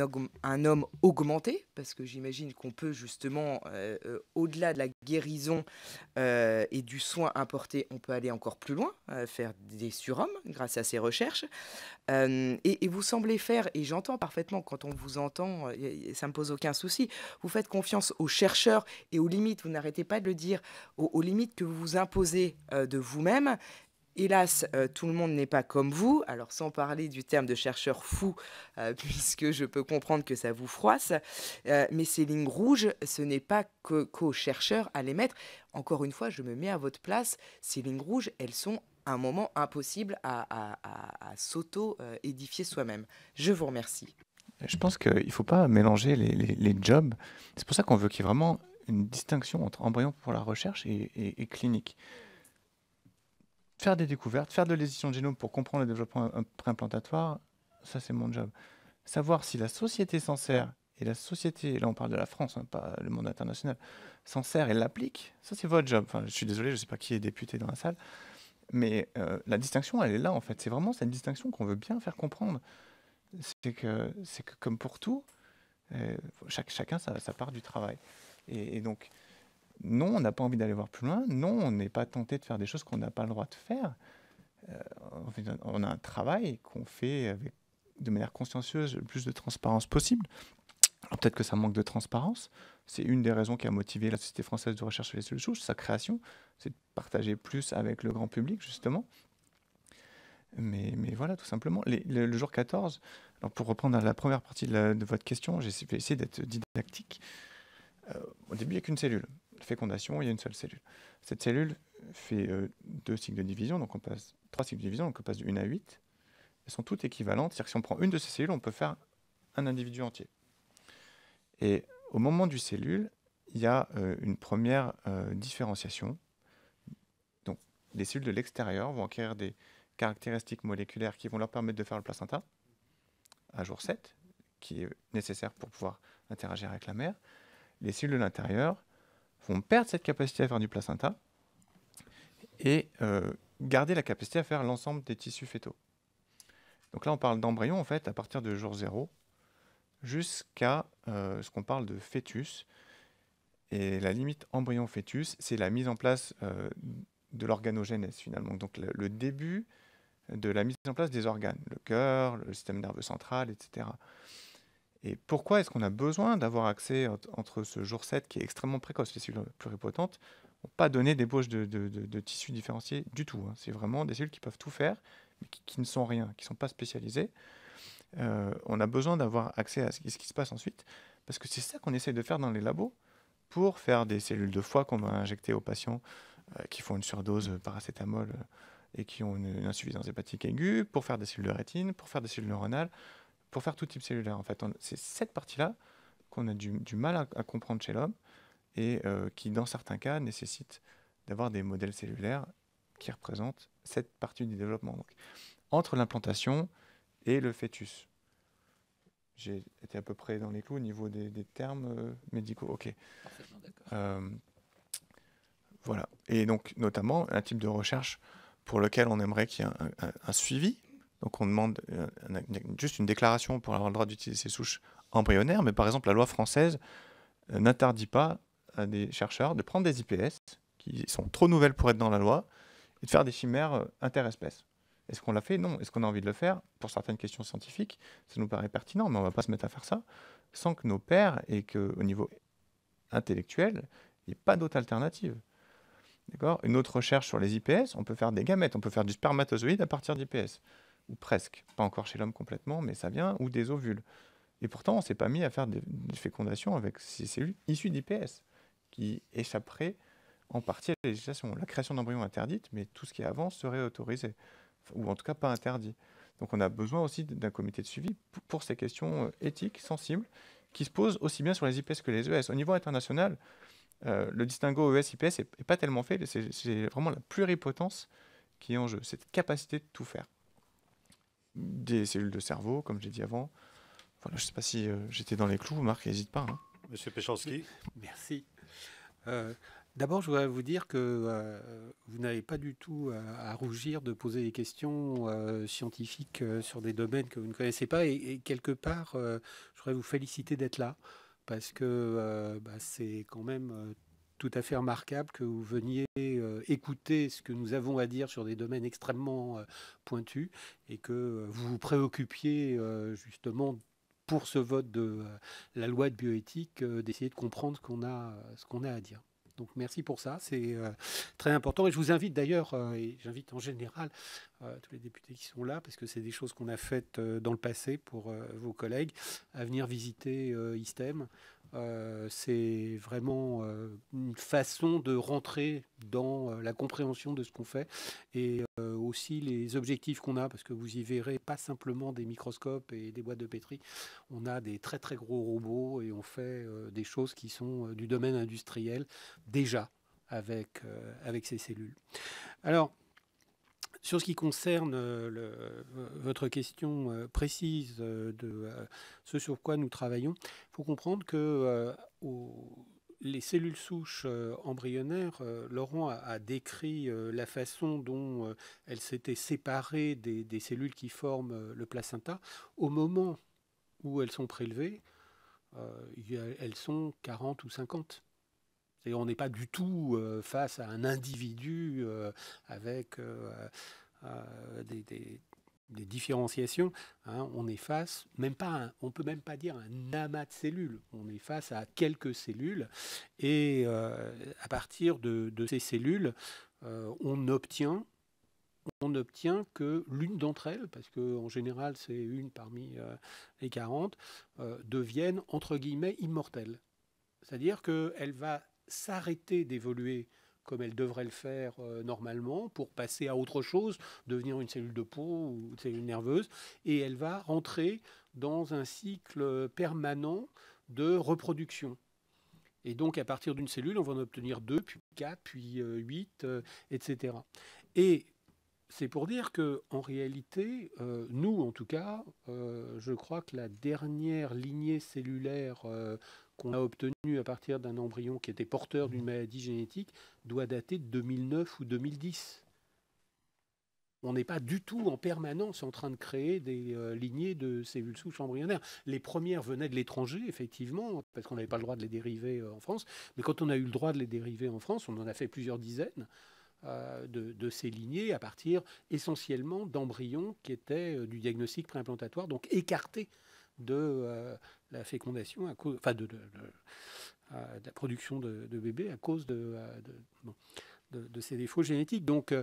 homme augmenté, parce que j'imagine qu'on peut justement, euh, euh, au-delà de la guérison euh, et du soin importé, on peut aller encore plus loin, faire des surhommes grâce à ces recherches. Et, vous semblez faire, et j'entends parfaitement quand on vous entend, ça me pose aucun souci, vous faites confiance aux chercheurs et aux limites, vous n'arrêtez pas de le dire, aux limites que vous vous imposez de vous-même, Hélas, euh, tout le monde n'est pas comme vous, alors sans parler du terme de chercheur fou, euh, puisque je peux comprendre que ça vous froisse, euh, mais ces lignes rouges, ce n'est pas qu'aux chercheurs à les mettre. Encore une fois, je me mets à votre place, ces lignes rouges, elles sont un moment impossible à, s'auto-édifier soi-même. Je vous remercie. Je pense qu'il ne faut pas mélanger les, jobs. C'est pour ça qu'on veut qu'il y ait vraiment une distinction entre embryon pour la recherche et clinique faire des découvertes, faire de l'édition de génome pour comprendre le développement préimplantatoire, ça c'est mon job. Savoir si la société s'en sert et la société, là on parle de la France, hein, pas le monde international, s'en sert et l'applique, ça c'est votre job. Enfin, je suis désolé, je ne sais pas qui est député dans la salle, mais euh, la distinction, elle est là en fait. C'est vraiment cette distinction qu'on veut bien faire comprendre. C'est que, c'est que comme pour tout, euh, chaque, chacun, ça, ça, part du travail. Et, et donc, non, on n'a pas envie d'aller voir plus loin, non, on n'est pas tenté de faire des choses qu'on n'a pas le droit de faire. Euh, on a un travail qu'on fait avec, de manière consciencieuse, le plus de transparence possible. peut-être que ça manque de transparence. C'est une des raisons qui a motivé la Société française de recherche sur les cellules sa création, c'est de partager plus avec le grand public, justement. Mais, voilà, tout simplement. le, jour 14, alors pour reprendre la première partie de, votre question, j'ai essayé d'être didactique. Euh, au début, il n'y a qu'une cellule fécondation, il y a une seule cellule. Cette cellule fait euh, deux cycles de division, donc on passe trois cycles de division, donc on passe d'une à 8. Elles sont toutes équivalentes, c'est-à-dire que si on prend une de ces cellules, on peut faire un individu entier. Et au moment du cellule, il y a euh, une première euh, différenciation. Donc, les cellules de l'extérieur vont acquérir des caractéristiques moléculaires qui vont leur permettre de faire le placenta à jour 7, qui est nécessaire pour pouvoir interagir avec la mère. Les cellules de l'intérieur, vont perdre cette capacité à faire du placenta et euh, garder la capacité à faire l'ensemble des tissus fœtaux. Donc là, on parle d'embryon, en fait, à partir de jour 0 jusqu'à euh, ce qu'on parle de fœtus. Et la limite embryon-fœtus, c'est la mise en place euh, de l'organogénèse, finalement. Donc le, le, début de la mise en place des organes, le cœur, le système nerveux central, etc. Et pourquoi est-ce qu'on a besoin d'avoir accès entre ce jour 7 qui est extrêmement précoce, les cellules pluripotentes pas donner des de, de, tissus différenciés du tout. Hein. C'est vraiment des cellules qui peuvent tout faire, mais qui, ne sont rien, qui ne sont pas spécialisées. Euh, on a besoin d'avoir accès à ce, qui se passe ensuite, parce que c'est ça qu'on essaie de faire dans les labos pour faire des cellules de foie qu'on va injecter aux patients euh, qui font une surdose paracétamol euh, et qui ont une insuffisance hépatique aiguë, pour faire des cellules de rétine, pour faire des cellules neuronales, pour faire tout type cellulaire. En fait, c'est cette partie-là qu'on a du, mal à, comprendre chez l'homme et euh, qui, dans certains cas, nécessite d'avoir des modèles cellulaires qui représentent cette partie du développement. Donc, entre l'implantation et le fœtus. J'ai été à peu près dans les clous au niveau des, termes euh, médicaux. Ok. Euh, voilà. Et donc, notamment, un type de recherche pour lequel on aimerait qu'il y ait un suivi donc on demande euh, juste une déclaration pour avoir le droit d'utiliser ces souches embryonnaires, mais par exemple la loi française euh, n'interdit pas à des chercheurs de prendre des IPS qui sont trop nouvelles pour être dans la loi et de faire des chimères euh, interespèces. Est-ce qu'on l'a fait Non. Est-ce qu'on a envie de le faire Pour certaines questions scientifiques, ça nous paraît pertinent, mais on ne va pas se mettre à faire ça sans que nos pères et qu'au niveau intellectuel, il n'y ait pas d'autre alternative. Une autre recherche sur les IPS, on peut faire des gamètes, on peut faire du spermatozoïde à partir d'IPS presque, pas encore chez l'homme complètement, mais ça vient, ou des ovules. Et pourtant, on s'est pas mis à faire des, fécondations avec ces cellules issues d'IPS, qui échapperaient en partie à la législation. La création d'embryons interdite, mais tout ce qui est avant serait autorisé, ou en tout cas pas interdit. Donc on a besoin aussi d'un comité de suivi pour ces questions euh, éthiques, sensibles, qui se posent aussi bien sur les IPS que les ES. Au niveau international, euh, le distinguo ES-IPS n'est pas tellement fait, c'est vraiment la pluripotence qui est en jeu, cette capacité de tout faire des cellules de cerveau, comme j'ai dit avant. Voilà, je ne sais pas si euh, j'étais dans les clous, Marc, n'hésite pas. Hein. Monsieur Péchanski. Merci. Euh, d'abord, je voudrais vous dire que euh, vous n'avez pas du tout à, rougir de poser des questions scientifiques sur des domaines que vous ne connaissez pas. Et, quelque part, je voudrais vous féliciter d'être là, parce que bah, c'est quand même tout à fait remarquable que vous veniez euh, écouter ce que nous avons à dire sur des domaines extrêmement euh, pointus et que euh, vous vous préoccupiez justement pour ce vote de la loi de bioéthique d'essayer de comprendre ce qu'on a, ce qu'on a à dire. Donc merci pour ça, c'est très important. Et je vous invite d'ailleurs, et j'invite en général tous les députés qui sont là, parce que c'est des choses qu'on a faites dans le passé pour vos collègues, à venir visiter ISTEM. Euh, c'est vraiment euh, une façon de rentrer dans euh, la compréhension de ce qu'on fait et aussi les objectifs qu'on a, parce que vous y verrez pas simplement des microscopes et des boîtes de pétri. On a des très très gros robots et on fait des choses qui sont du domaine industriel déjà avec, avec ces cellules. Alors, sur ce qui concerne euh, euh, votre question euh, précise de ce sur quoi nous travaillons, il faut comprendre que les cellules souches embryonnaires, Laurent a, décrit la façon dont elles s'étaient séparées des, cellules qui forment le placenta. Au moment où elles sont prélevées, elles sont 40 ou 50. C'est-à-dire on n'est pas du tout euh, face à un individu euh, avec euh, des, différenciations. Hein. On est face, même pas, on peut même pas dire un amas de cellules. On est face à quelques cellules, et à partir de, ces cellules, on obtient on que l'une d'entre elles, parce qu'en général c'est une parmi les 40, devienne entre guillemets immortelle. C'est-à-dire qu'elle va s'arrêter d'évoluer comme elle devrait le faire euh, normalement pour passer à autre chose, devenir une cellule de peau ou une cellule nerveuse, et elle va rentrer dans un cycle permanent de reproduction. Et donc à partir d'une cellule, on va en obtenir deux, puis quatre, puis 8, euh, huit, euh, etc. Et c'est pour dire que en réalité, nous en tout cas, je crois que la dernière lignée cellulaire qu'on a obtenu à partir d'un embryon qui était porteur d'une mmh. maladie génétique doit dater de 2009 ou 2010. On n'est pas du tout en permanence en train de créer des euh, lignées de cellules souches embryonnaires. Les premières venaient de l'étranger, effectivement, parce qu'on n'avait pas le droit de les dériver euh, en France. Mais quand on a eu le droit de les dériver en France, on en a fait plusieurs dizaines euh, de, de, ces lignées à partir essentiellement d'embryons qui étaient du diagnostic préimplantatoire, donc écartés de euh, la fécondation, à cause, enfin de, euh, la production de, bébés à cause de, euh, ces défauts génétiques. Donc,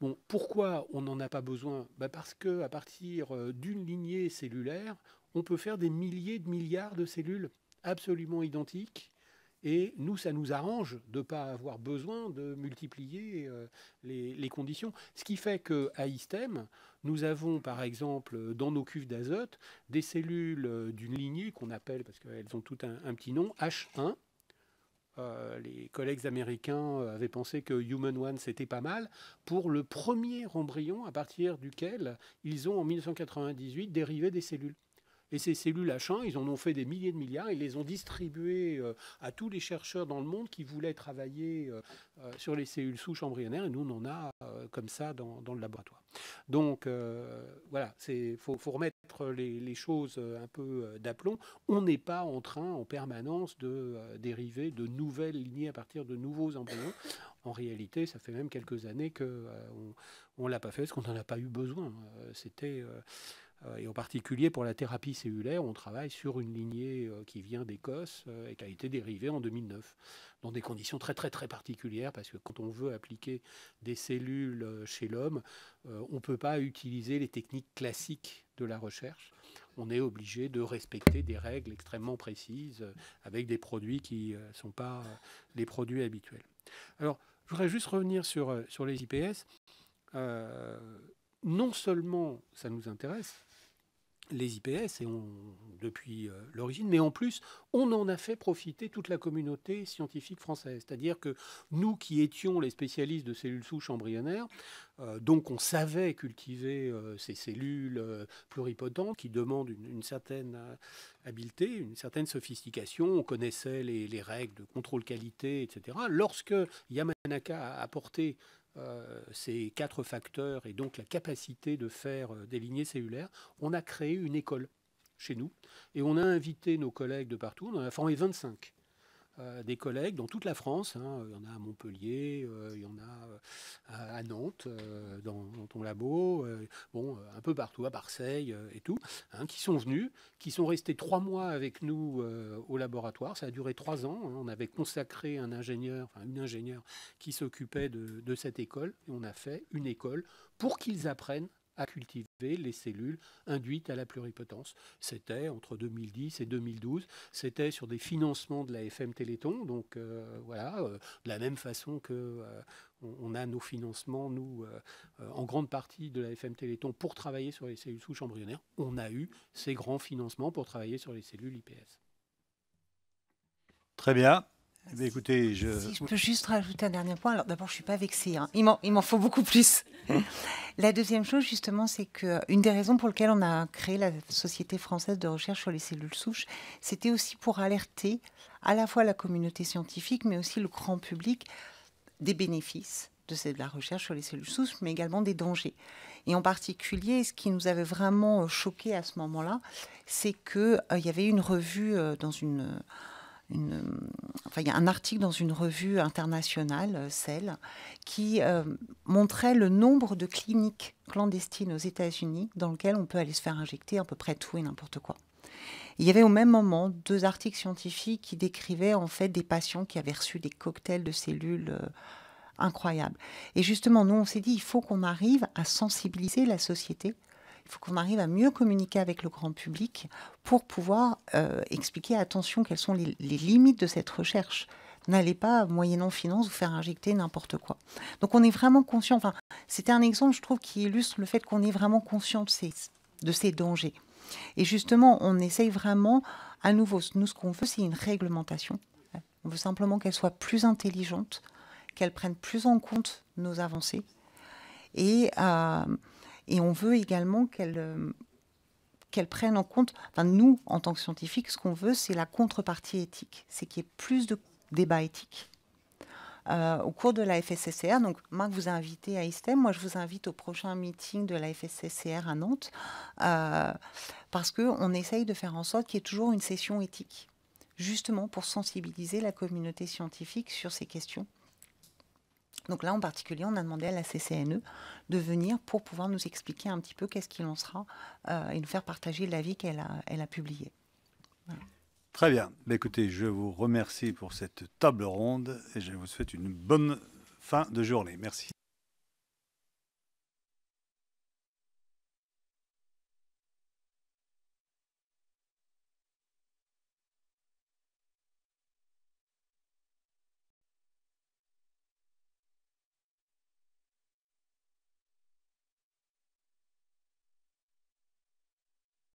bon, pourquoi on n'en a pas besoin bah, Parce qu'à partir d'une lignée cellulaire, on peut faire des milliers de milliards de cellules absolument identiques et nous, ça nous arrange de ne pas avoir besoin de multiplier euh, les, conditions. Ce qui fait qu'à ISTEM, nous avons par exemple dans nos cuves d'azote des cellules euh, d'une lignée qu'on appelle, parce qu'elles ont tout un, petit nom, H1. Euh, les collègues américains avaient pensé que Human One c'était pas mal pour le premier embryon à partir duquel ils ont en 1998 dérivé des cellules. Et ces cellules H1, ils en ont fait des milliers de milliards, ils les ont distribuées euh, à tous les chercheurs dans le monde qui voulaient travailler euh, euh, sur les cellules souches embryonnaires, et nous, on en a comme ça dans, le laboratoire. Donc, voilà, il faut, remettre les, choses un peu d'aplomb. On n'est pas en train, en permanence, de dériver de nouvelles lignées à partir de nouveaux embryons. En réalité, ça fait même quelques années qu'on ne l'a pas fait, parce qu'on n'en a pas eu besoin. C'était... Euh, et en particulier pour la thérapie cellulaire, on travaille sur une lignée euh, qui vient d'Écosse euh, et qui a été dérivée en 2009, dans des conditions très très très particulières, parce que quand on veut appliquer des cellules chez l'homme, on ne peut pas utiliser les techniques classiques de la recherche. On est obligé de respecter des règles extrêmement précises avec des produits qui ne sont pas les produits habituels. Alors, je voudrais juste revenir sur, sur les IPS. non seulement ça nous intéresse, les IPS et on, depuis euh, l'origine, mais en plus, on en a fait profiter toute la communauté scientifique française. C'est-à-dire que nous qui étions les spécialistes de cellules souches embryonnaires, euh, donc on savait cultiver euh, ces cellules pluripotentes qui demandent une, certaine habileté, une certaine sophistication, on connaissait les, les règles de contrôle qualité, etc. Lorsque Yamanaka a apporté euh, ces quatre facteurs et donc la capacité de faire euh, des lignées cellulaires, on a créé une école chez nous et on a invité nos collègues de partout, on en a formé 25. Euh, des collègues dans toute la France. Hein. Il y en a à Montpellier, euh, il y en a euh, à, Nantes, dans, ton labo, bon, un peu partout, à Marseille et tout, hein, qui sont venus, qui sont restés trois mois avec nous au laboratoire. Ça a duré trois ans. Hein. On avait consacré un ingénieur, une ingénieure qui s'occupait de, de cette école. Et on a fait une école pour qu'ils apprennent à cultiver les cellules induites à la pluripotence. C'était entre 2010 et 2012. C'était sur des financements de la FM Téléthon. Donc euh, voilà, euh, de la même façon que euh, on, a nos financements, nous, en grande partie de la FM Téléthon pour travailler sur les cellules sous embryonnaires, on a eu ces grands financements pour travailler sur les cellules IPS. Très bien. Eh ben, écoutez, je... Si je peux juste rajouter un dernier point. Alors d'abord, je suis pas vexée. Hein. Il m'en faut beaucoup plus. la deuxième chose, justement, c'est que une des raisons pour lesquelles on a créé la Société française de recherche sur les cellules souches, c'était aussi pour alerter à la fois la communauté scientifique, mais aussi le grand public des bénéfices de, la recherche sur les cellules souches, mais également des dangers. Et en particulier, ce qui nous avait vraiment choqué à ce moment-là, c'est qu'il euh, il y avait une revue euh, dans une il y a un article dans une revue internationale, euh, celle, qui euh, montrait le nombre de cliniques clandestines aux États-Unis dans lesquelles on peut aller se faire injecter à peu près tout et n'importe quoi. Il y avait au même moment deux articles scientifiques qui décrivaient en fait des patients qui avaient reçu des cocktails de cellules euh, incroyables. Et justement, nous, on s'est dit, il faut qu'on arrive à sensibiliser la société il faut qu'on arrive à mieux communiquer avec le grand public pour pouvoir euh, expliquer, attention, quelles sont les, limites de cette recherche n'allez pas, moyennant finance, vous faire injecter n'importe quoi. Donc on est vraiment conscient, enfin, c'était un exemple, je trouve, qui illustre le fait qu'on est vraiment conscient de ces, dangers. Et justement, on essaye vraiment, à nouveau, nous, ce qu'on veut, c'est une réglementation. On veut simplement qu'elle soit plus intelligente, qu'elle prenne plus en compte nos avancées. Et. Euh, et on veut également qu'elle euh, qu'elle prenne en compte, enfin nous, en tant que scientifiques, ce qu'on veut, c'est la contrepartie éthique, c'est qu'il y ait plus de débats éthiques. Euh, au cours de la FSCCR, donc Marc vous a invité à ISTEM, moi je vous invite au prochain meeting de la FSCCR à Nantes, euh, parce qu'on essaye de faire en sorte qu'il y ait toujours une session éthique, justement pour sensibiliser la communauté scientifique sur ces questions donc là, en particulier, on a demandé à la CCNE de venir pour pouvoir nous expliquer un petit peu qu'est-ce qu'il en sera euh, et nous faire partager l'avis qu'elle a, elle a publié. Très bien. Bah, écoutez, je vous remercie pour cette table ronde et je vous souhaite une bonne fin de journée. Merci.